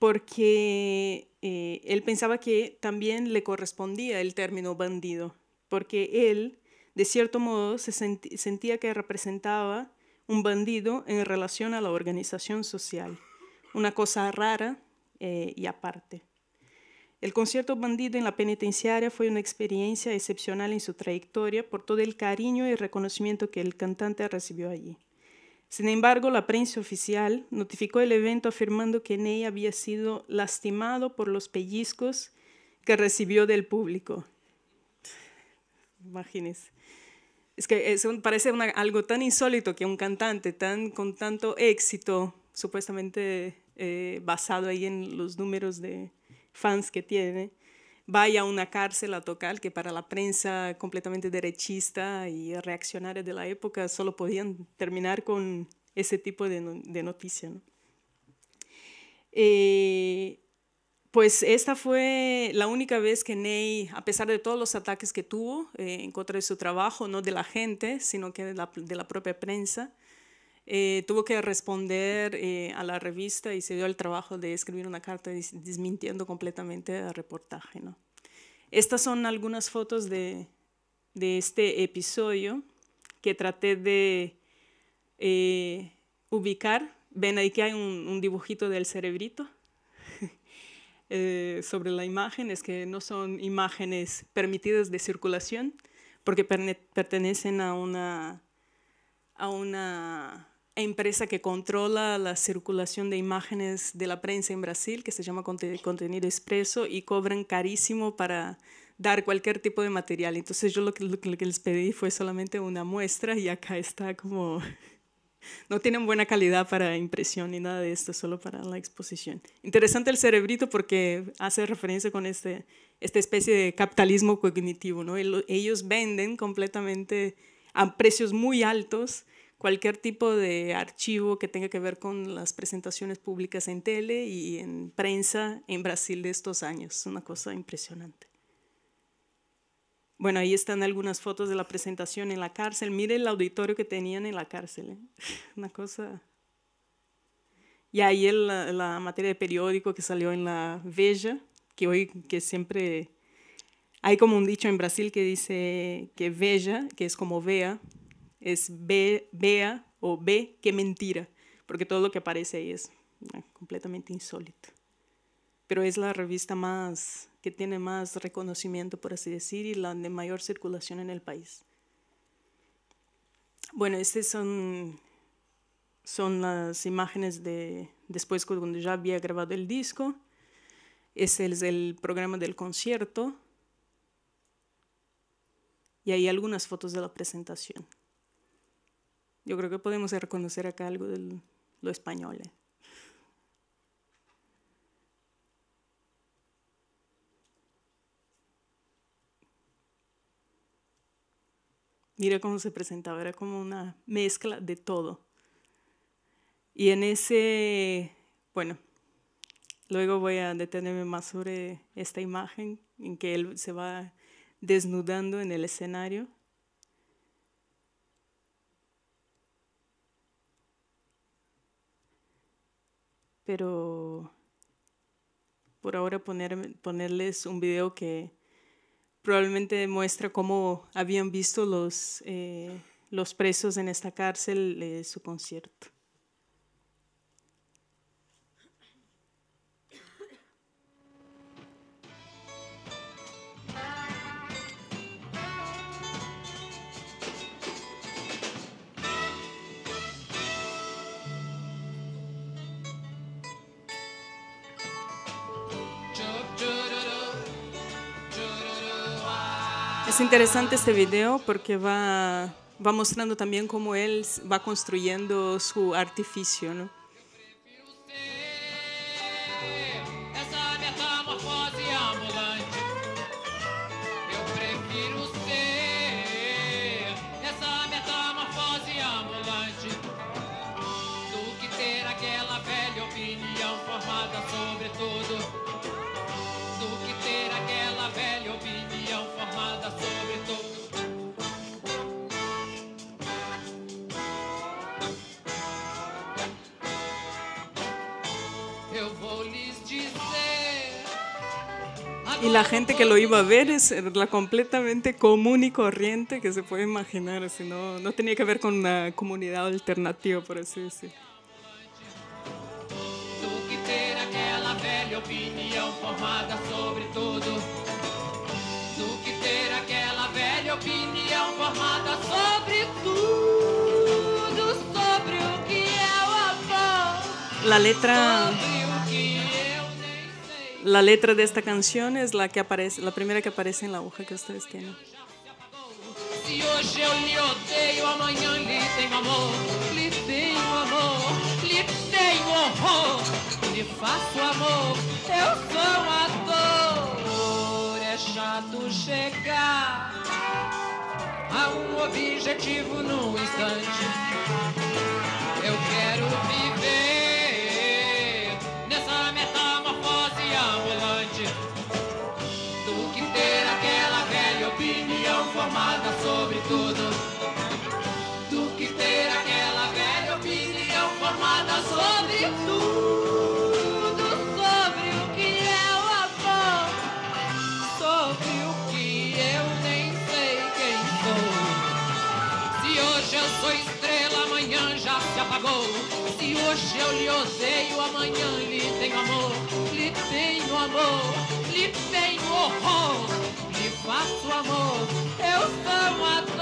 porque eh, él pensaba que también le correspondía el término bandido, porque él, de cierto modo, se sentía que representaba un bandido en relación a la organización social una cosa rara eh, y aparte. El concierto Bandido en la penitenciaria fue una experiencia excepcional en su trayectoria por todo el cariño y reconocimiento que el cantante recibió allí. Sin embargo, la prensa oficial notificó el evento afirmando que Ney había sido lastimado por los pellizcos que recibió del público. Imagínense. Es que eh, parece algo tan insólito que un cantante tan, con tanto éxito supuestamente eh, basado ahí en los números de fans que tiene, vaya a una cárcel a tocar, que para la prensa completamente derechista y reaccionaria de la época solo podían terminar con ese tipo de, noticia. Eh, pues esta fue la única vez que Ney, a pesar de todos los ataques que tuvo eh, en contra de su trabajo, no de la gente, sino que de la propia prensa, eh, tuvo que responder eh, a la revista y se dio el trabajo de escribir una carta desmintiendo completamente el reportaje. ¿no? Estas son algunas fotos de, de este episodio que traté de eh, ubicar. Ven ahí que hay un, un dibujito del cerebrito sobre la imagen, es que no son imágenes permitidas de circulación porque pertenecen a una, a una empresa que controla la circulación de imágenes de la prensa en Brasil, que se llama Contenido Expreso, y cobran carísimo para dar cualquier tipo de material. Entonces yo lo que, les pedí fue solamente una muestra y acá está como... no tienen buena calidad para impresión ni nada de esto, solo para la exposición. Interesante el cerebrito porque hace referencia con este, esta especie de capitalismo cognitivo, ¿no? Ellos venden completamente a precios muy altos cualquier tipo de archivo que tenga que ver con las presentaciones públicas en tele y en prensa en Brasil de estos años. Una cosa impresionante. Bueno, ahí están algunas fotos de la presentación en la cárcel. Mire el auditorio que tenían en la cárcel. ¿eh? Una cosa... Y ahí el, la, materia de periódico que salió en la Veja, que hoy que siempre... Hay como un dicho en Brasil que dice que Veja, que es como vea, es ve, vea o ve qué mentira, porque todo lo que aparece ahí es ah, completamente insólito. Pero es la revista más que tiene más reconocimiento, por así decir, y la de mayor circulación en el país. Bueno, estas son, son las imágenes de después cuando ya había grabado el disco. Este es el programa del concierto. Y hay algunas fotos de la presentación. Yo creo que podemos reconocer acá algo de lo español. Eh. Mira cómo se presentaba, era como una mezcla de todo. Y en ese, bueno, luego voy a detenerme más sobre esta imagen en que él se va desnudando en el escenario pero por ahora ponerles un video que probablemente muestra cómo habían visto los, eh, los presos en esta cárcel su concierto. Es interesante este video porque va, va mostrando también cómo él va construyendo su artificio, ¿no? la gente que lo iba a ver es eh, la completamente común y corriente que se puede imaginar, no, tenía que ver con una comunidad alternativa, por así decirlo. La letra La letra de esta canción es la que aparece, la primera que aparece en la hoja que ustedes tienen. Se hoje eu lhe odeio, amanhã lhe tenho amor, lhe tenho amor, lhe tenho horror, lhe faço amor, eu sou a dor. É chato chegar a um objetivo num instante. Eu quero viver. do que ter aquela velha opinião formada sobre tudo, sobre o que é o amor, sobre o que eu nem sei quem sou. Se hoje eu sou estrela, amanhã já se apagou. Se hoje eu lhe odeio, amanhã lhe tenho amor, lhe tenho amor, lhe tenho horror, lhe faço amor. Eu sou a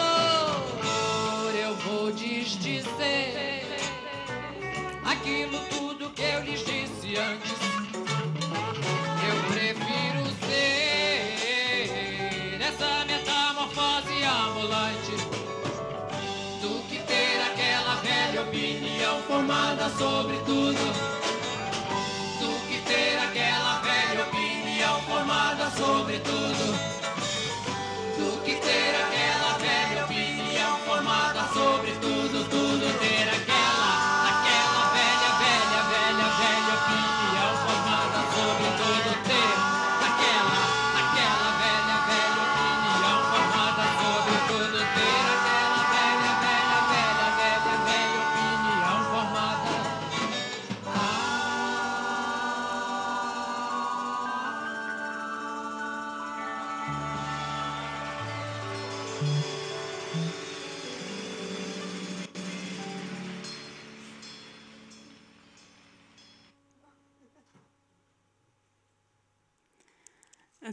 aquilo tudo que eu lhes disse antes. Eu prefiro ser essa metamorfose ambulante do que ter aquela velha opinião formada sobre tudo. Do que ter aquela velha opinião formada sobre tudo. Do que ter aquela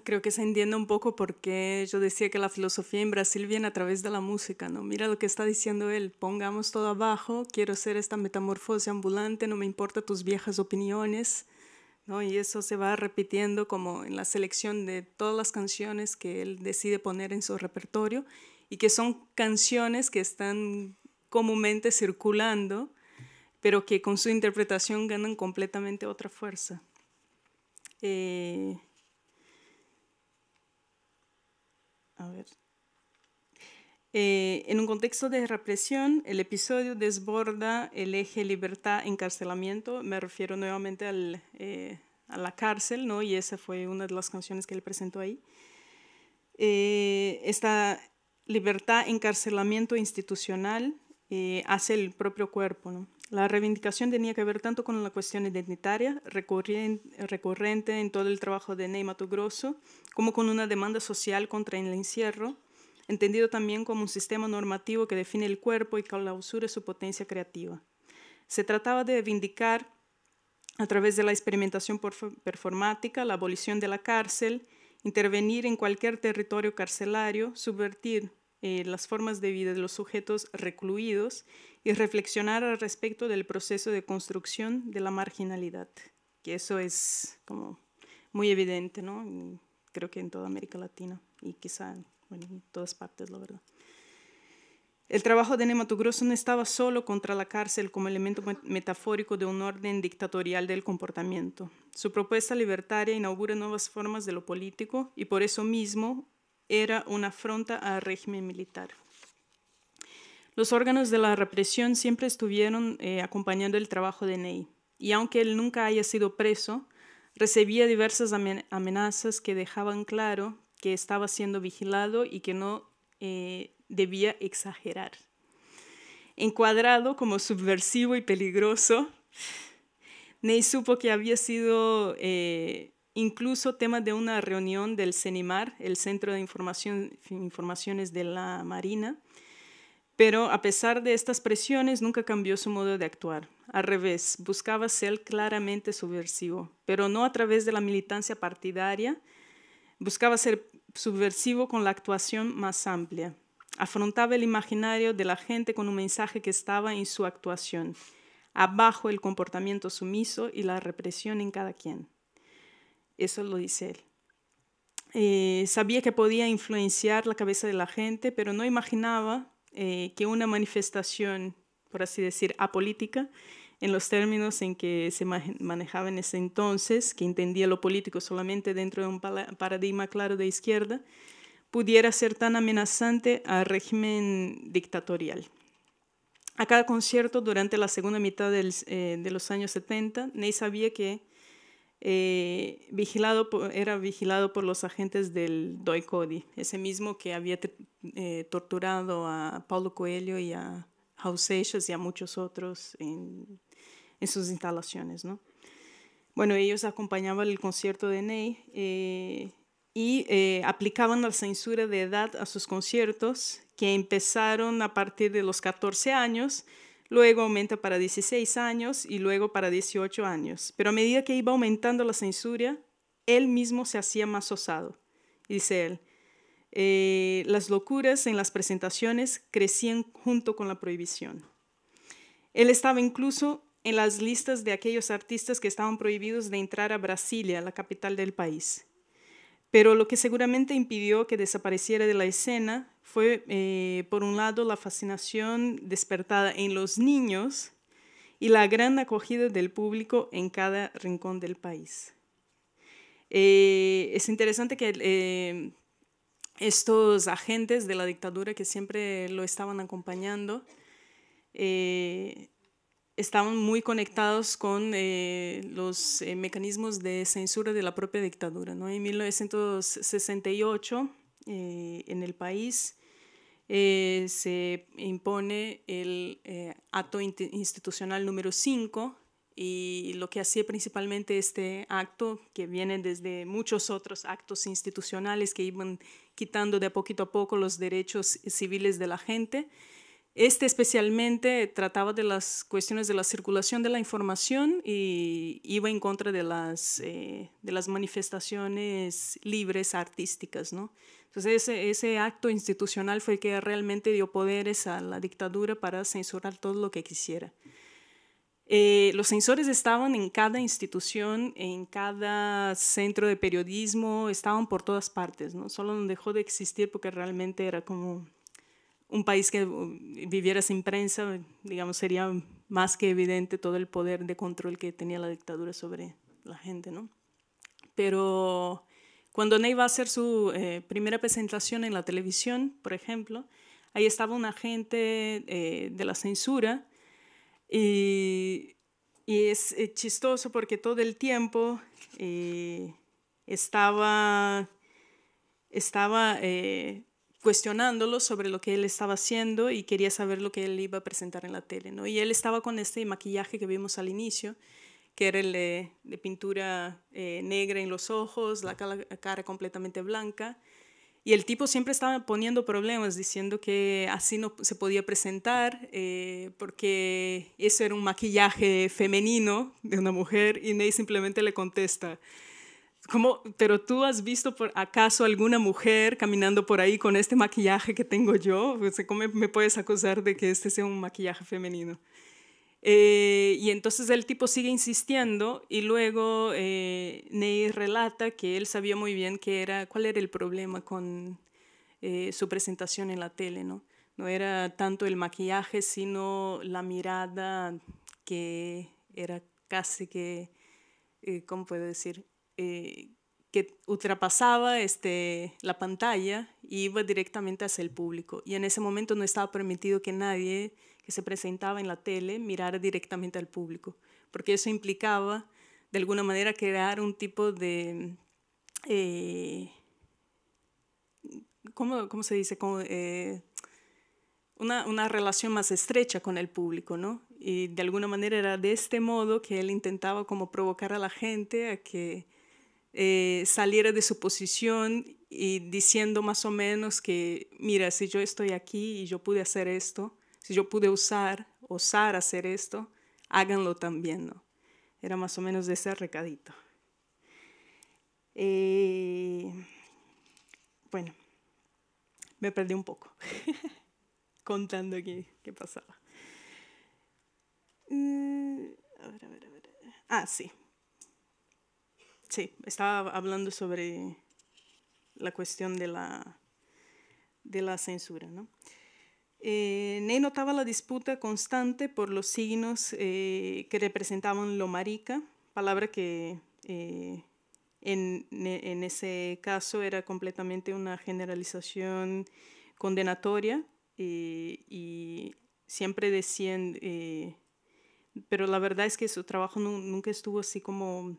creo que se entiende un poco porque yo decía que la filosofía en Brasil viene a través de la música, ¿no? Mira lo que está diciendo él, pongamos todo abajo, quiero ser esta metamorfosis ambulante, no me importa tus viejas opiniones, ¿no? Y eso se va repitiendo como en la selección de todas las canciones que él decide poner en su repertorio y que son canciones que están comúnmente circulando, pero que con su interpretación ganan completamente otra fuerza. Eh, ver. Eh, en un contexto de represión, el episodio desborda el eje libertad-encarcelamiento. Me refiero nuevamente eh, a la cárcel, ¿no? Y esa fue una de las canciones que él presentó ahí. Eh, esta libertad-encarcelamiento institucional hace el propio cuerpo, ¿no? La reivindicación tenía que ver tanto con la cuestión identitaria, recurrente en todo el trabajo de Ney Grosso, como con una demanda social contra el encierro, entendido también como un sistema normativo que define el cuerpo y clausura su potencia creativa. Se trataba de reivindicar, a través de la experimentación performática, la abolición de la cárcel, intervenir en cualquier territorio carcelario, subvertir eh, las formas de vida de los sujetos recluidos y reflexionar al respecto del proceso de construcción de la marginalidad, que eso es como muy evidente, ¿no? creo que en toda América Latina y quizá bueno, en todas partes, la verdad. El trabajo de Nemato Grosso no estaba solo contra la cárcel como elemento metafórico de un orden dictatorial del comportamiento. Su propuesta libertaria inaugura nuevas formas de lo político y por eso mismo era una afronta al régimen militar. Los órganos de la represión siempre estuvieron eh, acompañando el trabajo de Ney, y aunque él nunca haya sido preso, recibía diversas amenazas que dejaban claro que estaba siendo vigilado y que no eh, debía exagerar. Encuadrado como subversivo y peligroso, Ney supo que había sido eh, incluso tema de una reunión del CENIMAR, el Centro de Información, Informaciones de la Marina, pero a pesar de estas presiones nunca cambió su modo de actuar. Al revés, buscaba ser claramente subversivo, pero no a través de la militancia partidaria, buscaba ser subversivo con la actuación más amplia. Afrontaba el imaginario de la gente con un mensaje que estaba en su actuación, abajo el comportamiento sumiso y la represión en cada quien. Eso lo dice él. Eh, sabía que podía influenciar la cabeza de la gente, pero no imaginaba eh, que una manifestación, por así decir, apolítica, en los términos en que se manejaba en ese entonces, que entendía lo político solamente dentro de un paradigma claro de izquierda, pudiera ser tan amenazante al régimen dictatorial. A cada concierto durante la segunda mitad eh, de los años 70, Ney sabía que eh, vigilado era vigilado por los agentes del Doi Cody, ese mismo que había eh, torturado a Paulo Coelho y a Ashes y a muchos otros en, sus instalaciones. ¿no? Bueno, ellos acompañaban el concierto de Ney eh, y aplicaban la censura de edad a sus conciertos, que empezaron a partir de los 14 años luego aumenta para 16 años y luego para 18 años. Pero a medida que iba aumentando la censura, él mismo se hacía más osado. dice él, eh, las locuras en las presentaciones crecían junto con la prohibición. Él estaba incluso en las listas de aquellos artistas que estaban prohibidos de entrar a Brasilia, la capital del país. Pero lo que seguramente impidió que desapareciera de la escena fue, eh, por un lado, la fascinación despertada en los niños y la gran acogida del público en cada rincón del país. Eh, es interesante que eh, estos agentes de la dictadura que siempre lo estaban acompañando estaban muy conectados con los mecanismos de censura de la propia dictadura. En 1968 eh, en el país eh, se impone el eh, acto institucional número 5 y lo que hacía principalmente este acto, que viene desde muchos otros actos institucionales que iban quitando de poquito a poco los derechos civiles de la gente, este especialmente trataba de las cuestiones de la circulación de la información y iba en contra de las, eh, de las manifestaciones libres artísticas. ¿no? Entonces ese, ese, acto institucional fue el que realmente dio poderes a la dictadura para censurar todo lo que quisiera. Eh, los censores estaban en cada institución, en cada centro de periodismo, estaban por todas partes, ¿no? Solo no dejó de existir porque realmente era como un país que uh, viviera sin prensa, digamos, sería más que evidente todo el poder de control que tenía la dictadura sobre la gente, ¿no? Pero cuando Ney va a hacer su eh, primera presentación en la televisión, por ejemplo, ahí estaba un agente eh, de la censura y, es eh, chistoso porque todo el tiempo estaba, estaba cuestionándolo sobre lo que él estaba haciendo y quería saber lo que él iba a presentar en la tele, ¿no? Y él estaba con este maquillaje que vimos al inicio, que era el de, pintura eh, negra en los ojos, la cara, completamente blanca. Y el tipo siempre estaba poniendo problemas, diciendo que así no se podía presentar, eh, porque eso era un maquillaje femenino de una mujer, y Ney simplemente le contesta, pero tú has visto por acaso alguna mujer caminando por ahí con este maquillaje que tengo yo? ¿Cómo me, puedes acusar de que este sea un maquillaje femenino? Eh, y entonces el tipo sigue insistiendo y luego eh, Ney relata que él sabía muy bien que era, cuál era el problema con eh, su presentación en la tele, ¿no? No era tanto el maquillaje, sino la mirada que era casi que, eh, ¿cómo puedo decir? Eh, que ultrapasaba este, la pantalla y iba directamente hacia el público. Y en ese momento no estaba permitido que nadie que se presentaba en la tele mirara directamente al público, porque eso implicaba, de alguna manera, crear un tipo de... Eh, ¿cómo, se dice? Eh, una, una, relación más estrecha con el público, ¿no? Y de alguna manera era de este modo que él intentaba como provocar a la gente a que eh, saliera de su posición y diciendo más o menos que, mira, si yo estoy aquí y yo pude hacer esto, si yo pude usar, osar hacer esto, háganlo también, ¿no? Era más o menos de ese recadito. Eh, bueno, me perdí un poco contando aquí qué pasaba. Mm, ah, sí sí, estaba hablando sobre la cuestión de la, de la censura. ¿no? Eh, Ney notaba la disputa constante por los signos eh, que representaban lo marica, palabra que eh, en, en, ese caso era completamente una generalización condenatoria y siempre decían, pero la verdad es que su trabajo nunca estuvo así como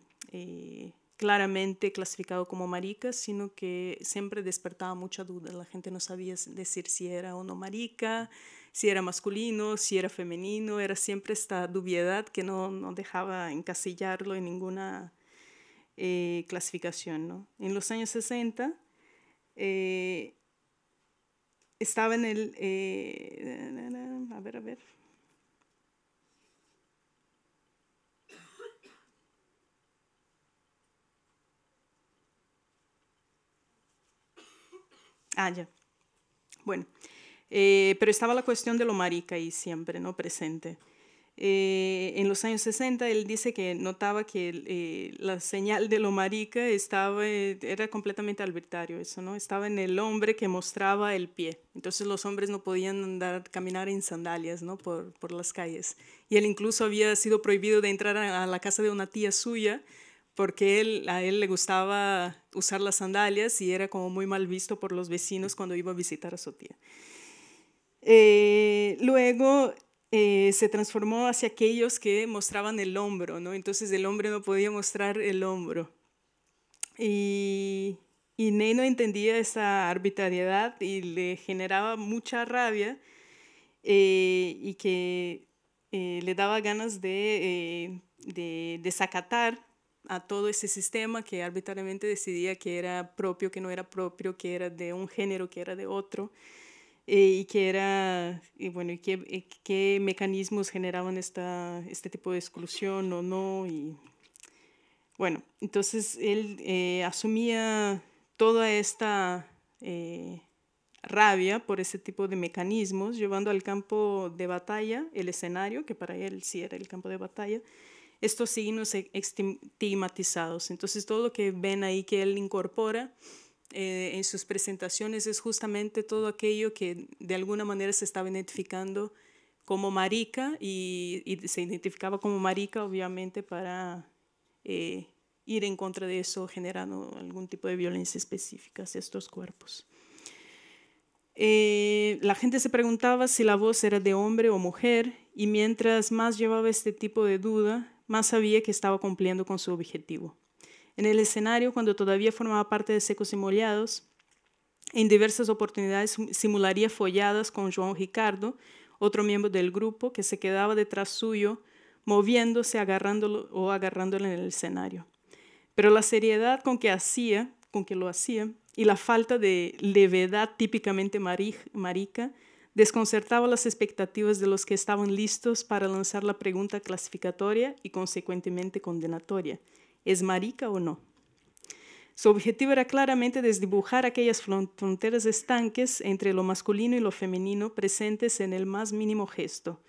claramente clasificado como marica, sino que siempre despertaba mucha duda. La gente no sabía decir si era o no marica, si era masculino, si era femenino. Era siempre esta dubiedad que no, dejaba encasillarlo en ninguna eh, clasificación. En los años 60 eh, estaba en el... Eh, a ver, a ver Ah, ya. Bueno, eh, pero estaba la cuestión de lo marica ahí siempre, ¿no? Presente. Eh, en los años 60 él dice que notaba que eh, la señal de lo marica estaba, era completamente albertario eso, ¿no? Estaba en el hombre que mostraba el pie. Entonces los hombres no podían andar, caminar en sandalias, ¿no? Por, las calles. Y él incluso había sido prohibido de entrar a la casa de una tía suya porque a él le gustaba usar las sandalias y era como muy mal visto por los vecinos cuando iba a visitar a su tía. Eh, luego eh, se transformó hacia aquellos que mostraban el hombro, ¿no? Entonces el hombre no podía mostrar el hombro. Y, y Ney no entendía esa arbitrariedad y le generaba mucha rabia eh, y que le daba ganas de, de desacatar a todo ese sistema que arbitrariamente decidía que era propio, que no era propio, que era de un género, que era de otro, eh, y que era, bueno, eh, qué, mecanismos generaban este tipo de exclusión o no, y bueno, entonces él eh, asumía toda esta rabia por ese tipo de mecanismos, llevando al campo de batalla el escenario, que para él sí era el campo de batalla, estos signos e-, estigmatizados. Entonces todo lo que ven ahí que él incorpora eh, en sus presentaciones es justamente todo aquello que de alguna manera se estaba identificando como marica y, se identificaba como marica obviamente para eh, ir en contra de eso generando algún tipo de violencia específica hacia estos cuerpos. Eh, la gente se preguntaba si la voz era de hombre o mujer y mientras más llevaba este tipo de duda, más sabía que estaba cumpliendo con su objetivo. En el escenario, cuando todavía formaba parte de Secos y Mollados, en diversas oportunidades simularía folladas con Juan Ricardo, otro miembro del grupo que se quedaba detrás suyo, moviéndose agarrándolo o agarrándolo en el escenario. Pero la seriedad con que hacía, con que lo hacía, y la falta de levedad típicamente marica, desconcertaba las expectativas de los que estaban listos para lanzar la pregunta clasificatoria y consecuentemente condenatoria. ¿Es marica o no? Su objetivo era claramente desdibujar aquellas fronteras estanques entre lo masculino y lo femenino presentes en el más mínimo gesto,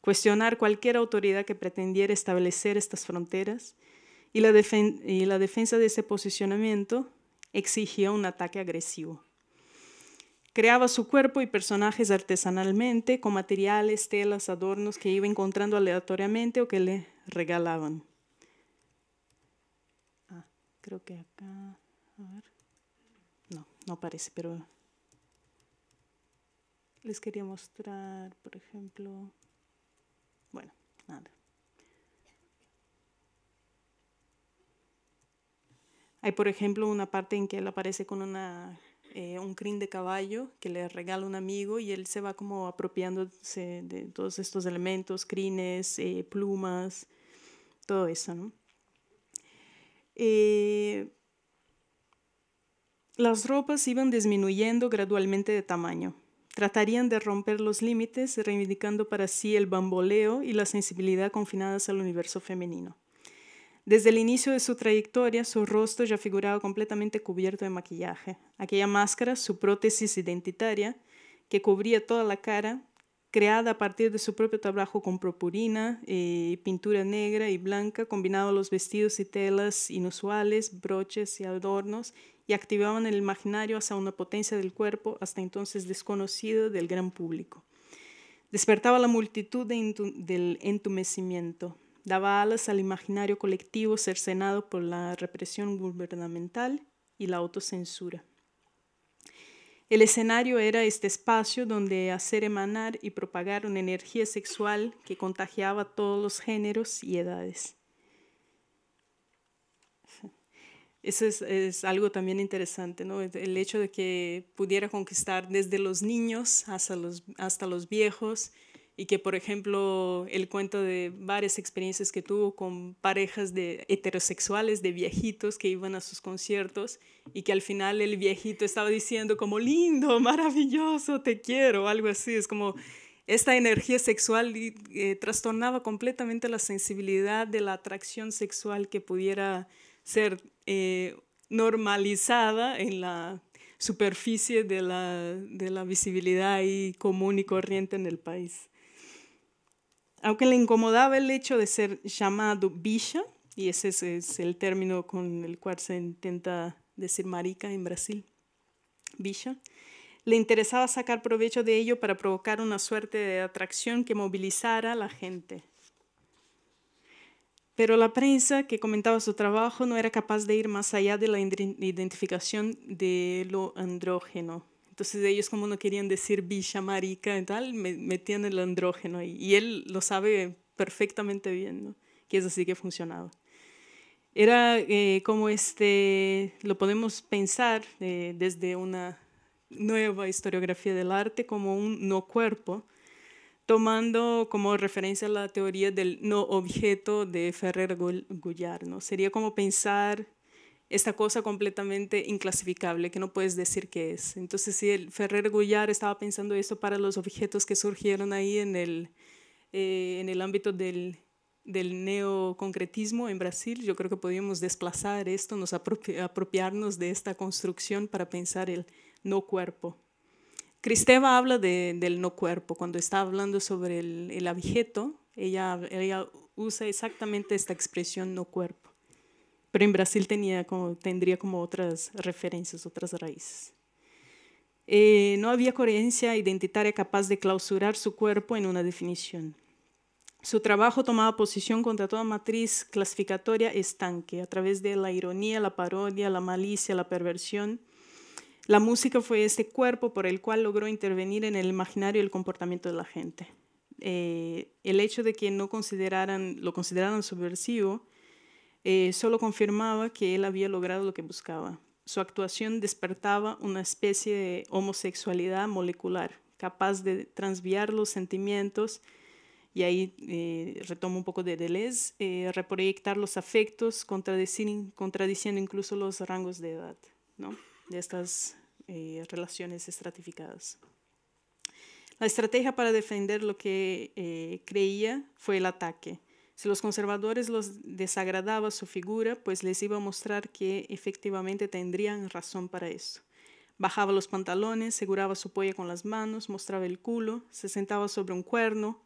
cuestionar cualquier autoridad que pretendiera establecer estas fronteras y la, defensa de ese posicionamiento exigía un ataque agresivo. Creaba su cuerpo y personajes artesanalmente con materiales, telas, adornos que iba encontrando aleatoriamente o que le regalaban. Ah, creo que acá... A ver. No, no parece, pero... Les quería mostrar, por ejemplo... Bueno, nada. Hay, por ejemplo, una parte en que él aparece con una eh, un crin de caballo que le regala un amigo y él se va como apropiándose de todos estos elementos, crines, eh, plumas, todo eso, eh, las ropas iban disminuyendo gradualmente de tamaño. Tratarían de romper los límites, reivindicando para sí el bamboleo y la sensibilidad confinadas al universo femenino. Desde el inicio de su trayectoria, su rostro ya figuraba completamente cubierto de maquillaje. Aquella máscara, su prótesis identitaria, que cubría toda la cara, creada a partir de su propio trabajo con propurina, y eh, pintura negra y blanca, combinaba los vestidos y telas inusuales, broches y adornos, y activaban el imaginario hasta una potencia del cuerpo hasta entonces desconocido del gran público. Despertaba la multitud del entumecimiento daba alas al imaginario colectivo cercenado por la represión gubernamental y la autocensura. El escenario era este espacio donde hacer emanar y propagar una energía sexual que contagiaba todos los géneros y edades. Eso es, algo también interesante, ¿no? El hecho de que pudiera conquistar desde los niños hasta los viejos, y que, por ejemplo, el cuento de varias experiencias que tuvo con parejas de heterosexuales, de viejitos que iban a sus conciertos y que al final el viejito estaba diciendo como lindo, maravilloso, te quiero, algo así. Es como esta energía sexual eh, trastornaba completamente la sensibilidad de la atracción sexual que pudiera ser eh, normalizada en la superficie de la, de la visibilidad y común y corriente en el país aunque le incomodaba el hecho de ser llamado bicha, y ese es, el término con el cual se intenta decir marica en Brasil, bicha, le interesaba sacar provecho de ello para provocar una suerte de atracción que movilizara a la gente. Pero la prensa que comentaba su trabajo no era capaz de ir más allá de la identificación de lo andrógeno. Entonces ellos como no querían decir bicha, marica y tal, metían el andrógeno y, él lo sabe perfectamente bien, Que es así que funcionaba. Era eh, como este, lo podemos pensar eh, desde una nueva historiografía del arte como un no cuerpo, tomando como referencia la teoría del no objeto de Ferrer Gullar, Sería como pensar esta cosa completamente inclasificable que no puedes decir qué es. Entonces, si el Ferrer Gullar estaba pensando esto para los objetos que surgieron ahí en el, eh, en el ámbito del, neoconcretismo en Brasil, yo creo que podíamos desplazar esto, nos apropiarnos de esta construcción para pensar el no cuerpo. Cristeva habla del no cuerpo. Cuando está hablando sobre el, el objeto, ella, ella usa exactamente esta expresión no cuerpo. Pero en Brasil tenía tendría como otras referencias, otras raíces. Eh, no había coherencia identitaria capaz de clausurar su cuerpo en una definición. Su trabajo tomaba posición contra toda matriz clasificatoria estanque, a través de la ironía, la parodia, la malicia, la perversión. La música fue este cuerpo por el cual logró intervenir en el imaginario y el comportamiento de la gente. Eh, el hecho de que no consideraran, lo consideraran subversivo eh, solo confirmaba que él había logrado lo que buscaba. Su actuación despertaba una especie de homosexualidad molecular, capaz de transviar los sentimientos, y ahí eh, retomo un poco de Deleuze, eh, reproyectar los afectos, contradiciendo incluso los rangos de edad de estas relaciones estratificadas. La estrategia para defender lo que creía fue el ataque si los conservadores les desagradaba su figura, pues les iba a mostrar que efectivamente tendrían razón para eso. Bajaba los pantalones, seguraba su polla con las manos, mostraba el culo, se sentaba sobre un cuerno.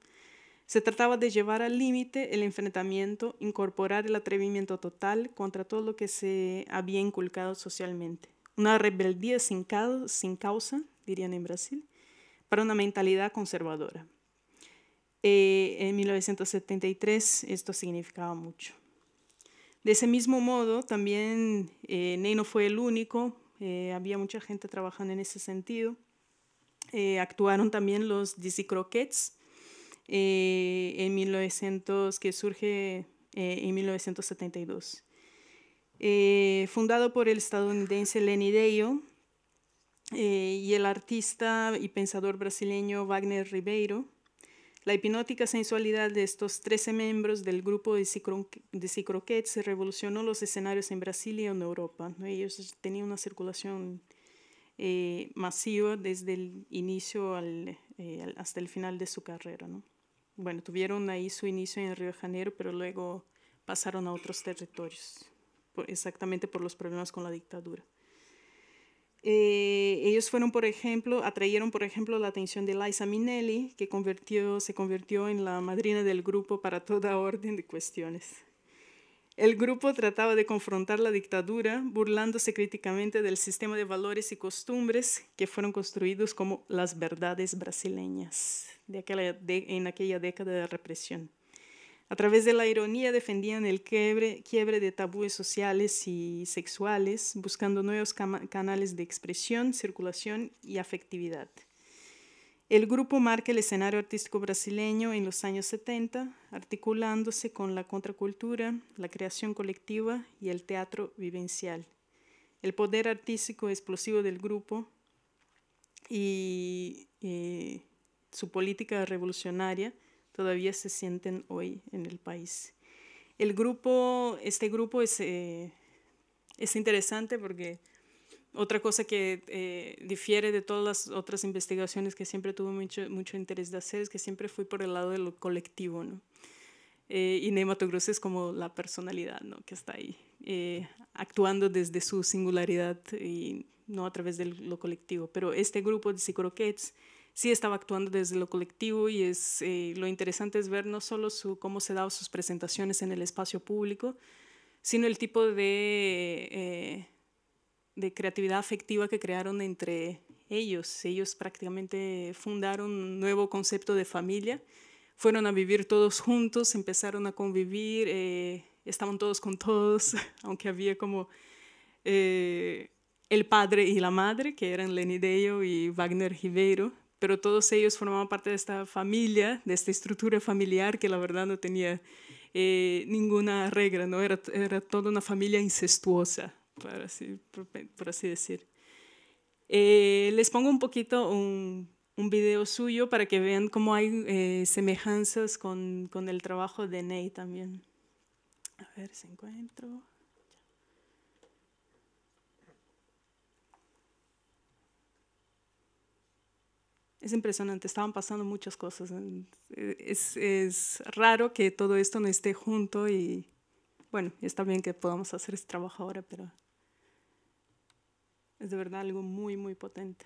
Se trataba de llevar al límite el enfrentamiento, incorporar el atrevimiento total contra todo lo que se había inculcado socialmente. Una rebeldía sin causa, dirían en Brasil, para una mentalidad conservadora. Eh, en 1973 esto significaba mucho. De ese mismo modo, también eh, no fue el único, eh, había mucha gente trabajando en ese sentido. Eh, actuaron también los Dizzy Croquettes en 1900, que surge en 1972. fundado por el estadounidense Lenny Deyo, y el artista y pensador brasileño Wagner Ribeiro. La hipnótica sensualidad de estos 13 miembros del grupo de, de revolucionó los escenarios en Brasil y en Europa. Ellos tenían una circulación eh, masiva desde el inicio eh, hasta el final de su carrera. Bueno, tuvieron ahí su inicio en Río de Janeiro, pero luego pasaron a otros territorios, exactamente por los problemas con la dictadura. Eh, ellos fueron, por ejemplo, atrayeron, por ejemplo, la atención de Liza Minelli, que se convirtió en la madrina del grupo para toda orden de cuestiones. El grupo trataba de confrontar la dictadura, burlándose críticamente del sistema de valores y costumbres que fueron construidos como las verdades brasileñas en aquella década de represión. A través de la ironía defendían el quiebre, de tabúes sociales y sexuales, buscando nuevos canales de expresión, circulación y afectividad. El grupo marca el escenario artístico brasileño en los años 70, articulándose con la contracultura, la creación colectiva y el teatro vivencial. El poder artístico explosivo del grupo y eh, su política revolucionaria todavía se sienten hoy en el país. El grupo, este grupo es, eh, es interesante porque otra cosa que eh, difiere de todas las otras investigaciones que siempre tuve mucho, interés de hacer es que siempre fui por el lado de lo colectivo, ¿no? Eh, y Nematogrossi es como la personalidad, ¿no? Que está ahí, actuando desde su singularidad y no a través de lo colectivo. Pero este grupo de psicroquets sí estaba actuando desde lo colectivo y es, eh, lo interesante es ver no solo su, cómo se daban sus presentaciones en el espacio público, sino el tipo de, eh, de creatividad afectiva que crearon entre ellos. Ellos prácticamente fundaron un nuevo concepto de familia, fueron a vivir todos juntos, empezaron a convivir, eh, estaban todos con todos, aunque había como el padre y la madre, que eran Lenny y Wagner Ribeiro, pero todos ellos formaban parte de esta familia, de esta estructura familiar que la verdad no tenía eh, ninguna regla, ¿no? Era, toda una familia incestuosa, por así, decir. Eh, les pongo un poquito un, un, video suyo para que vean cómo hay eh, semejanzas con, con el trabajo de Ney también. A ver si encuentro. Es impresionante, estaban pasando muchas cosas. Eh, es, raro que todo esto no esté junto y bueno, está bien que podamos hacer este trabajo ahora, pero es de verdad algo muy, muy potente.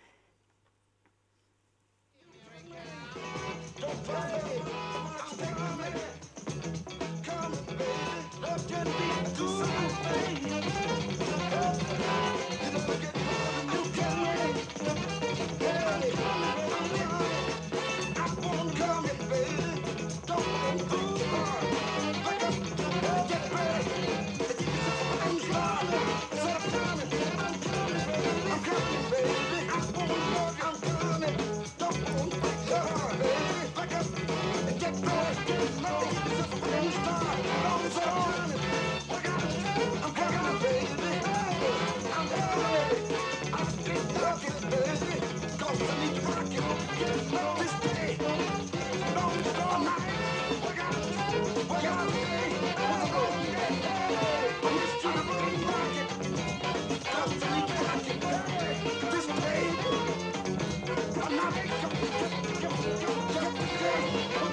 Thank you.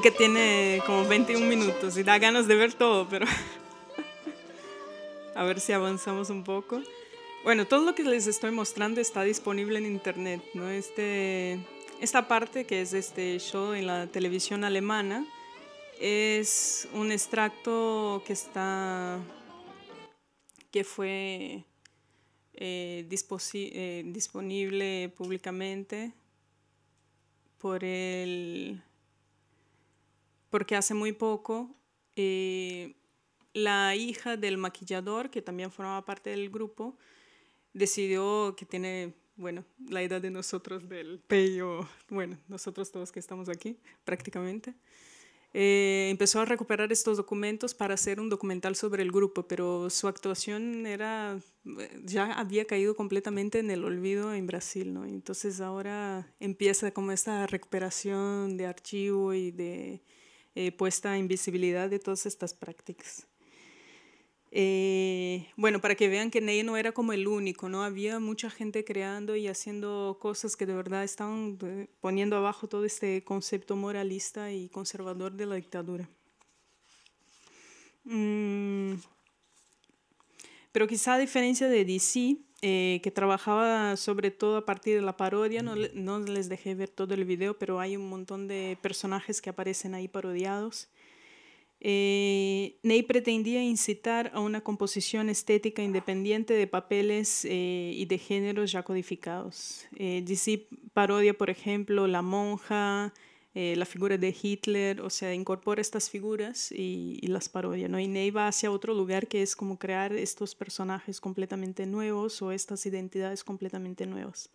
que tiene como 21 minutos y da ganas de ver todo, pero a ver si avanzamos un poco. Bueno, todo lo que les estoy mostrando está disponible en internet, ¿no? Este, esta parte que es este show en la televisión alemana es un extracto que está que fue eh, eh, disponible públicamente por el porque hace muy poco eh, la hija del maquillador, que también formaba parte del grupo, decidió que tiene, bueno, la edad de nosotros del pello, bueno, nosotros todos que estamos aquí prácticamente. Eh, empezó a recuperar estos documentos para hacer un documental sobre el grupo, pero su actuación era, eh, ya había caído completamente en el olvido en Brasil, ¿no? Entonces ahora empieza como esta recuperación de archivo y de, eh, puesta en visibilidad de todas estas prácticas. Eh, bueno, para que vean que Ney no era como el único, ¿no? Había mucha gente creando y haciendo cosas que de verdad estaban eh, poniendo abajo todo este concepto moralista y conservador de la dictadura. Mm, pero quizá a diferencia de DC, eh, que trabajaba sobre todo a partir de la parodia. No, les dejé ver todo el video, pero hay un montón de personajes que aparecen ahí parodiados. Eh, Ney pretendía incitar a una composición estética independiente de papeles eh, y de géneros ya codificados. Eh, parodia, por ejemplo, La Monja, eh, la figura de Hitler, o sea, incorpora estas figuras y, las parodia, ¿no? Y Ney va hacia otro lugar que es como crear estos personajes completamente nuevos o estas identidades completamente nuevas.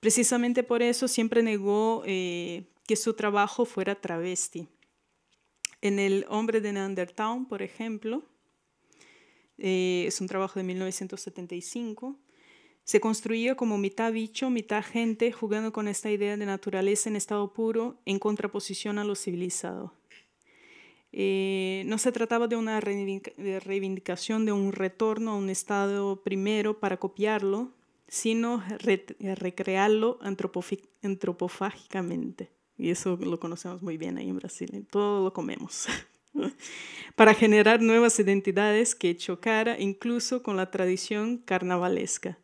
Precisamente por eso siempre negó eh, que su trabajo fuera travesti. En El hombre de Neandertown, por ejemplo, eh, es un trabajo de 1975, se construía como mitad bicho, mitad gente, jugando con esta idea de naturaleza en estado puro, en contraposición a lo civilizado. Eh, no se trataba de una reivindicación, de un retorno a un estado primero para copiarlo, sino recrearlo antropofágicamente. Y eso lo conocemos muy bien ahí en Brasil, todo lo comemos. para generar nuevas identidades que chocara incluso con la tradición carnavalesca.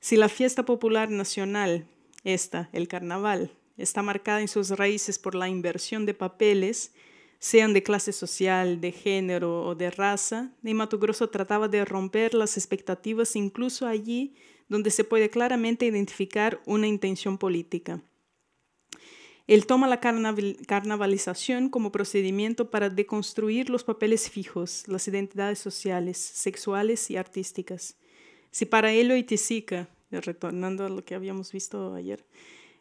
Si la fiesta popular nacional, esta, el carnaval, está marcada en sus raíces por la inversión de papeles, sean de clase social, de género o de raza, Neymar Mato trataba de romper las expectativas incluso allí donde se puede claramente identificar una intención política. Él toma la carnavalización como procedimiento para deconstruir los papeles fijos, las identidades sociales, sexuales y artísticas. Si para él y retornando a lo que habíamos visto ayer,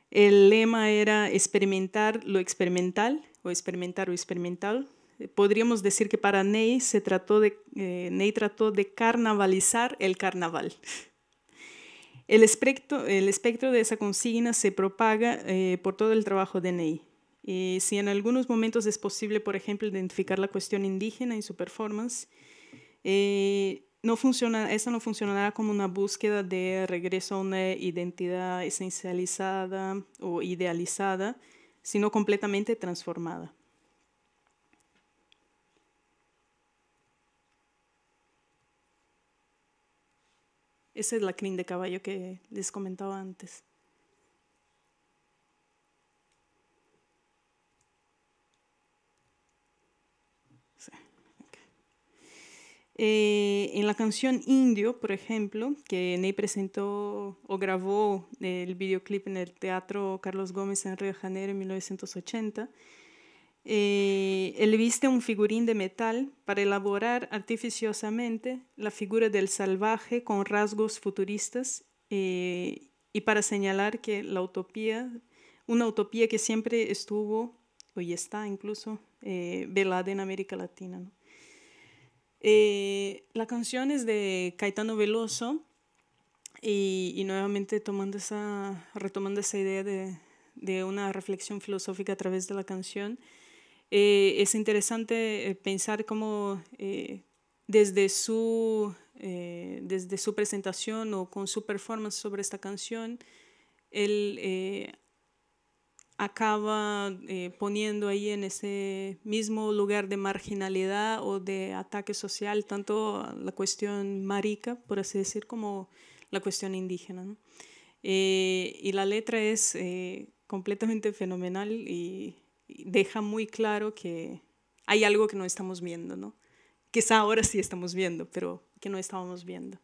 el lema era experimentar lo experimental o experimentar lo experimental, eh, podríamos decir que para Ney se trató de, eh, trató de carnavalizar el carnaval. El espectro, el espectro de esa consigna se propaga eh, por todo el trabajo de Ney. Y si en algunos momentos es posible, por ejemplo, identificar la cuestión indígena y su performance, esa funciona, no funcionará como una búsqueda de regreso a una identidad esencializada o idealizada, sino completamente transformada. Esa es la crin de caballo que les comentaba antes. Eh, en la canción Indio, por ejemplo, que Ney presentó o grabó el videoclip en el Teatro Carlos Gómez en Río de Janeiro en 1980, eh, él viste un figurín de metal para elaborar artificiosamente la figura del salvaje con rasgos futuristas eh, y para señalar que la utopía, una utopía que siempre estuvo, hoy está incluso, velada en América Latina. Eh, la canción es de Caetano Veloso y, y nuevamente tomando esa, retomando esa idea de, de, una reflexión filosófica a través de la canción, eh, es interesante eh, pensar cómo desde, su, desde su presentación o con su performance sobre esta canción, él acaba eh, poniendo ahí en ese mismo lugar de marginalidad o de ataque social, tanto la cuestión marica, por así decir, como la cuestión indígena. Eh, y la letra es eh, completamente fenomenal y, deja muy claro que hay algo que no estamos viendo, ¿no? Quizá ahora sí estamos viendo, pero que no estábamos viendo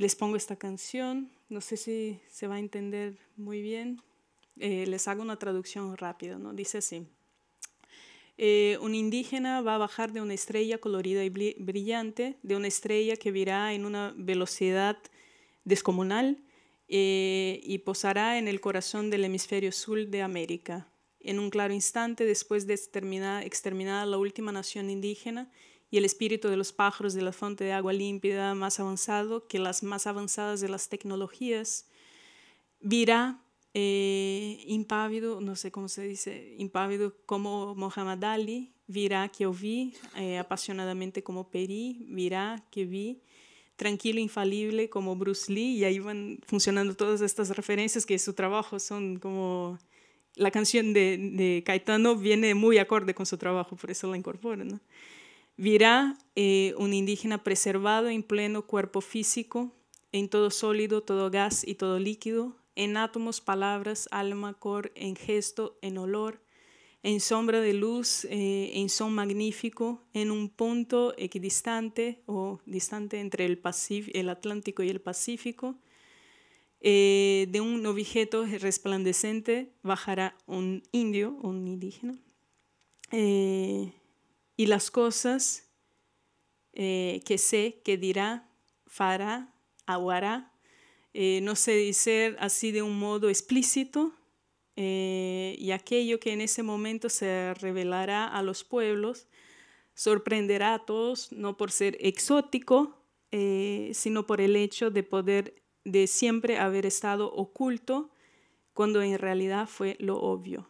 les pongo esta canción, no sé si se va a entender muy bien, eh, les hago una traducción rápida, ¿no? Dice así. Eh, un indígena va a bajar de una estrella colorida y brillante, de una estrella que virá en una velocidad descomunal eh, y posará en el corazón del hemisferio sur de América. En un claro instante, después de exterminada la última nación indígena, y el espíritu de los pájaros de la fuente de agua límpida más avanzado que las más avanzadas de las tecnologías, virá eh, impávido, no sé cómo se dice, impávido como Muhammad Ali, virá que oí vi, eh, apasionadamente como Peri, virá que vi, tranquilo, infalible como Bruce Lee, y ahí van funcionando todas estas referencias que su trabajo son como... La canción de, de Caetano viene muy acorde con su trabajo, por eso la incorporan Virá eh, un indígena preservado en pleno cuerpo físico, en todo sólido, todo gas y todo líquido, en átomos, palabras, alma, cor, en gesto, en olor, en sombra de luz, eh, en son magnífico, en un punto equidistante o distante entre el, Atlántico y el Pacífico, eh, de un objeto resplandecente bajará un indio, un indígena y las cosas eh, que sé que dirá, fará, aguará. Eh, no sé decir así de un modo explícito, eh, y aquello que en ese momento se revelará a los pueblos sorprenderá a todos, no por ser exótico, sino por el hecho de poder de siempre haber estado oculto cuando en realidad fue lo obvio.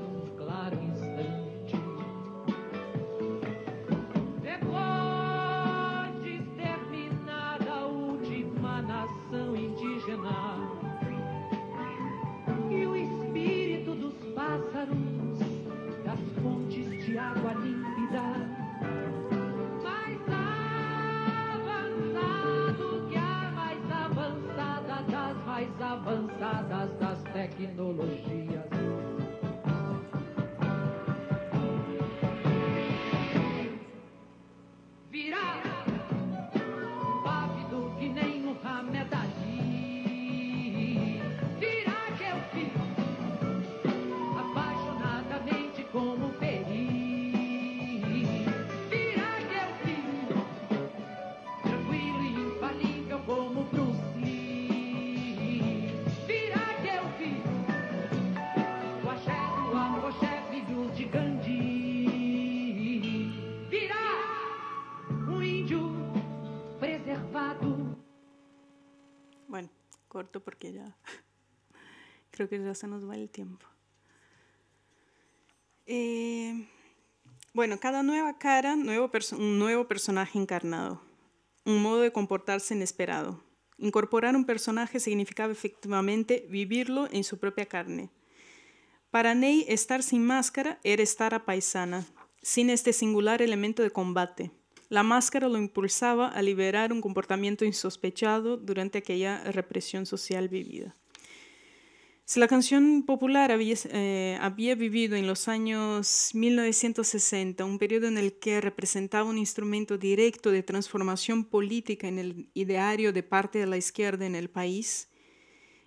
creo que ya se nos va el tiempo. Eh, bueno, cada nueva cara, un nuevo personaje encarnado, un modo de comportarse inesperado. Incorporar un personaje significaba efectivamente vivirlo en su propia carne. Para Ney, estar sin máscara era estar a paisana, sin este singular elemento de combate. La máscara lo impulsaba a liberar un comportamiento insospechado durante aquella represión social vivida. Si la canción popular había, eh, vivido en los años 1960, un periodo en el que representaba un instrumento directo de transformación política en el ideario de parte de la izquierda en el país,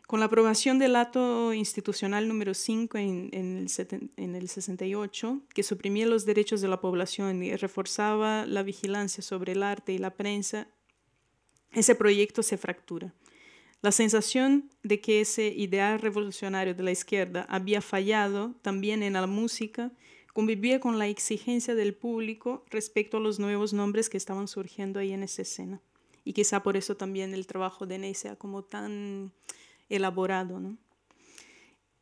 con la aprobación del acto institucional número 5 en, el en, el 68, que suprimía los derechos de la población y reforzaba la vigilancia sobre el arte y la prensa, ese proyecto se fractura. La sensación de que ese ideal revolucionario de la izquierda había fallado también en la música convivía con la exigencia del público respecto a los nuevos nombres que estaban surgiendo ahí en esa escena. Y quizá por eso también el trabajo de Ney sea como tan elaborado. ¿no?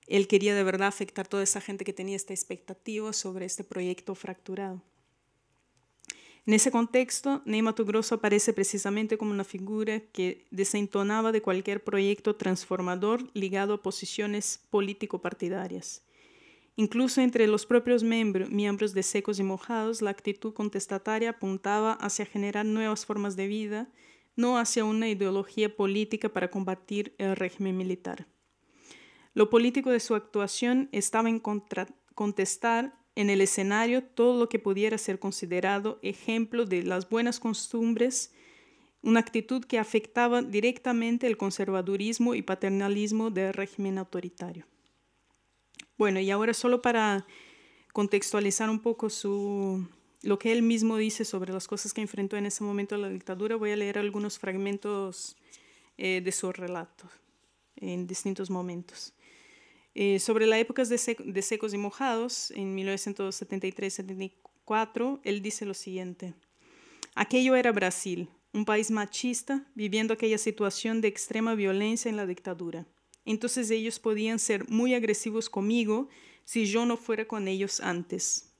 Él quería de verdad afectar a toda esa gente que tenía esta expectativa sobre este proyecto fracturado. En ese contexto, Neymar Tugroso aparece precisamente como una figura que desentonaba de cualquier proyecto transformador ligado a posiciones político-partidarias. Incluso entre los propios miembros de Secos y Mojados, la actitud contestataria apuntaba hacia generar nuevas formas de vida no hacia una ideología política para combatir el régimen militar. Lo político de su actuación estaba en contestar en el escenario todo lo que pudiera ser considerado ejemplo de las buenas costumbres, una actitud que afectaba directamente el conservadurismo y paternalismo del régimen autoritario. Bueno, y ahora solo para contextualizar un poco su, lo que él mismo dice sobre las cosas que enfrentó en ese momento la dictadura. Voy a leer algunos fragmentos eh, de su relato en distintos momentos. Eh, sobre la época de, de secos y mojados, en 1973-74, él dice lo siguiente. Aquello era Brasil, un país machista viviendo aquella situación de extrema violencia en la dictadura. Entonces ellos podían ser muy agresivos conmigo si yo no fuera con ellos antes.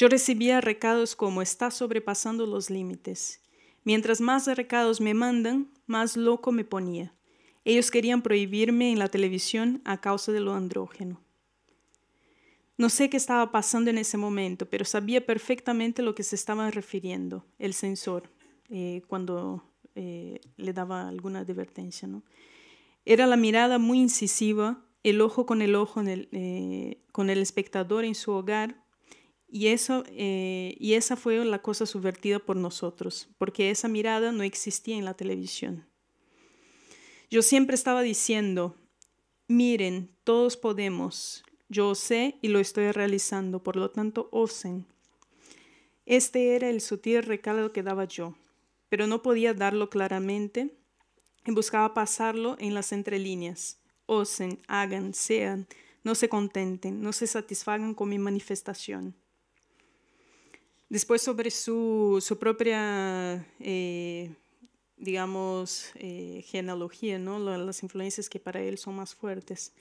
Yo recibía recados como está sobrepasando los límites. Mientras más recados me mandan, más loco me ponía. Ellos querían prohibirme en la televisión a causa de lo andrógeno. No sé qué estaba pasando en ese momento, pero sabía perfectamente lo que se estaba refiriendo el sensor eh, cuando eh, le daba alguna advertencia. ¿no? Era la mirada muy incisiva, el ojo con el ojo eh, con el espectador en su hogar eh, y, esa fue la cosa subvertida por nosotros, porque esa mirada no existía en la televisión. Yo siempre estaba diciendo, miren, todos podemos, yo sé y lo estoy realizando, por lo tanto, osen. Este era el sutil recado que daba yo, pero no podía darlo claramente y buscaba pasarlo en las entrelíneas. Osen, hagan, sean, no se contenten, no se satisfagan con mi manifestación. Después sobre su, propia, eh, digamos, eh, genealogía, ¿no? las influencias que para él son más fuertes.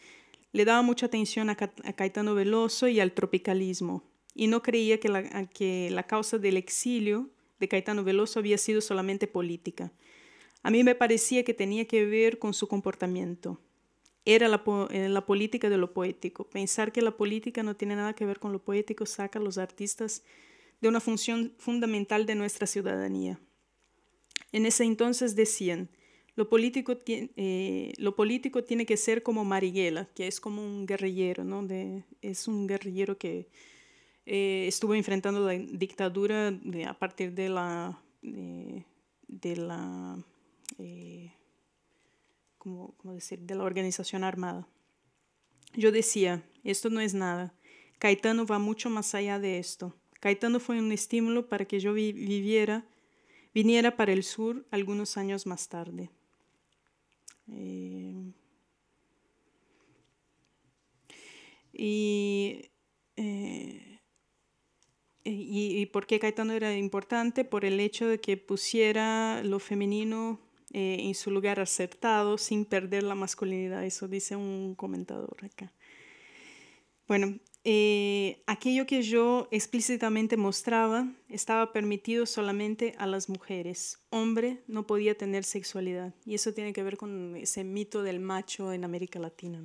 Le daba mucha atención a, Caetano Veloso y al tropicalismo, y no creía que la, que la causa del exilio de Caetano Veloso había sido solamente política. A mí me parecía que tenía que ver con su comportamiento. Era la, eh, la, política de lo poético. Pensar que la política no tiene nada que ver con lo poético saca a los artistas de una función fundamental de nuestra ciudadanía. En ese entonces decían, lo político, eh, lo político tiene que ser como Marighella, que es como un guerrillero, ¿no? es un guerrillero que eh, estuvo enfrentando la dictadura a partir de la... la eh, De la organización armada. Yo decía, esto no es nada. Caetano va mucho más allá de esto. Caetano fue un estímulo para que yo viviera, viniera para el sur algunos años más tarde. Eh, eh, y, por qué Caetano era importante? Por el hecho de que pusiera lo femenino eh, en su lugar acertado sin perder la masculinidad. Eso dice un comentador acá. Bueno, eh, aquello que yo explícitamente mostraba estaba permitido solamente a las mujeres. Hombre no podía tener sexualidad. Y eso tiene que ver con ese mito del macho en América Latina,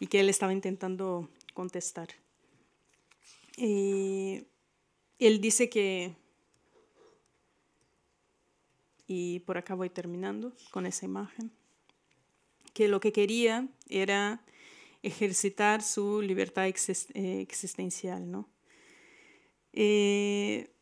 Y que él estaba intentando contestar. Eh, él dice que... Y por acá voy terminando con esa imagen. Que lo que quería era ejercitar su libertad eh, existencial, ¿no? Eh,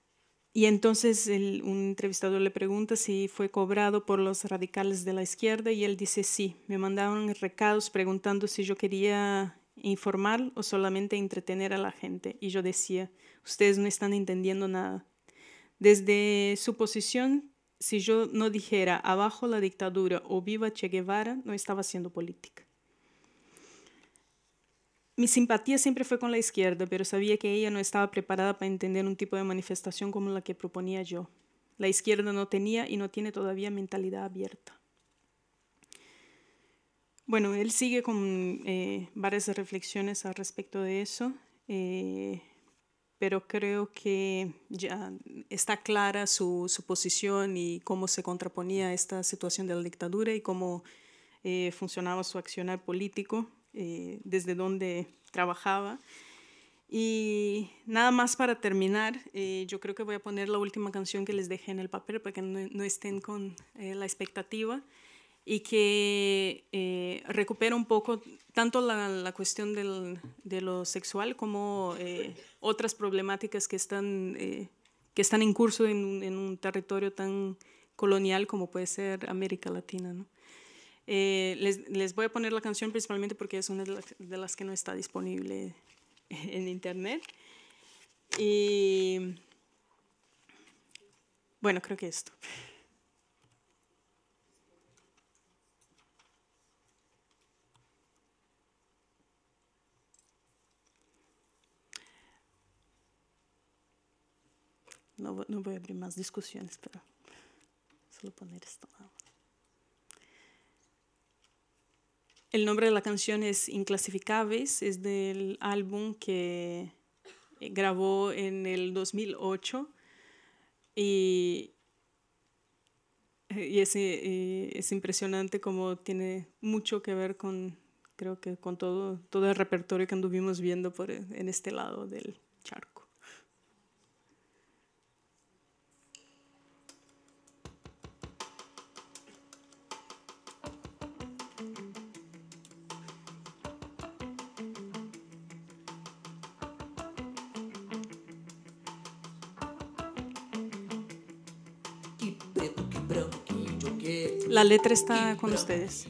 y entonces un entrevistador le pregunta si fue cobrado por los radicales de la izquierda y él dice sí, me mandaron recados preguntando si yo quería informar o solamente entretener a la gente. Y yo decía, ustedes no están entendiendo nada. Desde su posición, si yo no dijera abajo la dictadura o viva Che Guevara, no estaba haciendo política. Mi simpatía siempre fue con la izquierda, pero sabía que ella no estaba preparada para entender un tipo de manifestación como la que proponía yo. La izquierda no tenía y no tiene todavía mentalidad abierta. Bueno, él sigue con eh, varias reflexiones al respecto de eso, eh, pero creo que ya está clara su, posición y cómo se contraponía esta situación de la dictadura y cómo eh, funcionaba su accionar político. Eh, desde donde trabajaba. Y nada más para terminar, eh, yo creo que voy a poner la última canción que les dejé en el papel para que no, estén con eh, la expectativa y que recupera un poco tanto la, cuestión del, de lo sexual como otras problemáticas que están, que están en curso en, un territorio tan colonial como puede ser América Latina. Eh, les, voy a poner la canción principalmente porque es una de las, que no está disponible en internet. Y bueno, creo que esto. No, no voy a abrir más discusiones, pero solo poner esto El nombre de la canción es Inclasificables, es del álbum que eh, grabó en el 2008 eh, y, es, eh, impresionante como tiene mucho que ver con, creo que con todo, todo el repertorio que anduvimos viendo por, en este lado del charco. La letra está con ustedes.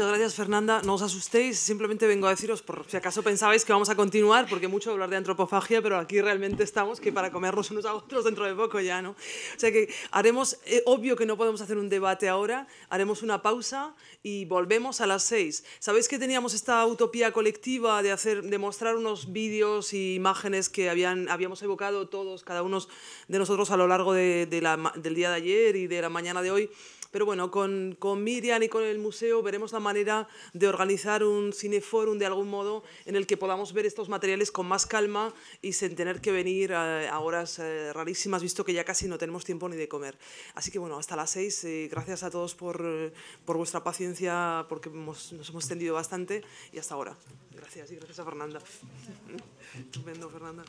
Muchas gracias, Fernanda. No os asustéis, simplemente vengo a deciros, por si acaso pensabais que vamos a continuar, porque mucho hablar de antropofagia, pero aquí realmente estamos que para comernos unos a otros dentro de poco ya, ¿no? O sea que haremos, eh, obvio que no podemos hacer un debate ahora, haremos una pausa y volvemos a las seis. ¿Sabéis que teníamos esta utopía colectiva de, hacer, de mostrar unos vídeos e imágenes que habían, habíamos evocado todos, cada uno de nosotros a lo largo de, del día de ayer y de la mañana de hoy? Pero bueno, con, Miriam y con el museo veremos la manera de organizar un cineforum de algún modo en el que podamos ver estos materiales con más calma y sin tener que venir a, horas eh, rarísimas, visto que ya casi no tenemos tiempo ni de comer. Así que bueno, hasta las seis. Eh, gracias a todos por, por vuestra paciencia, porque nos hemos extendido bastante y hasta ahora. Gracias y gracias a Fernanda. Estupendo, Fernanda.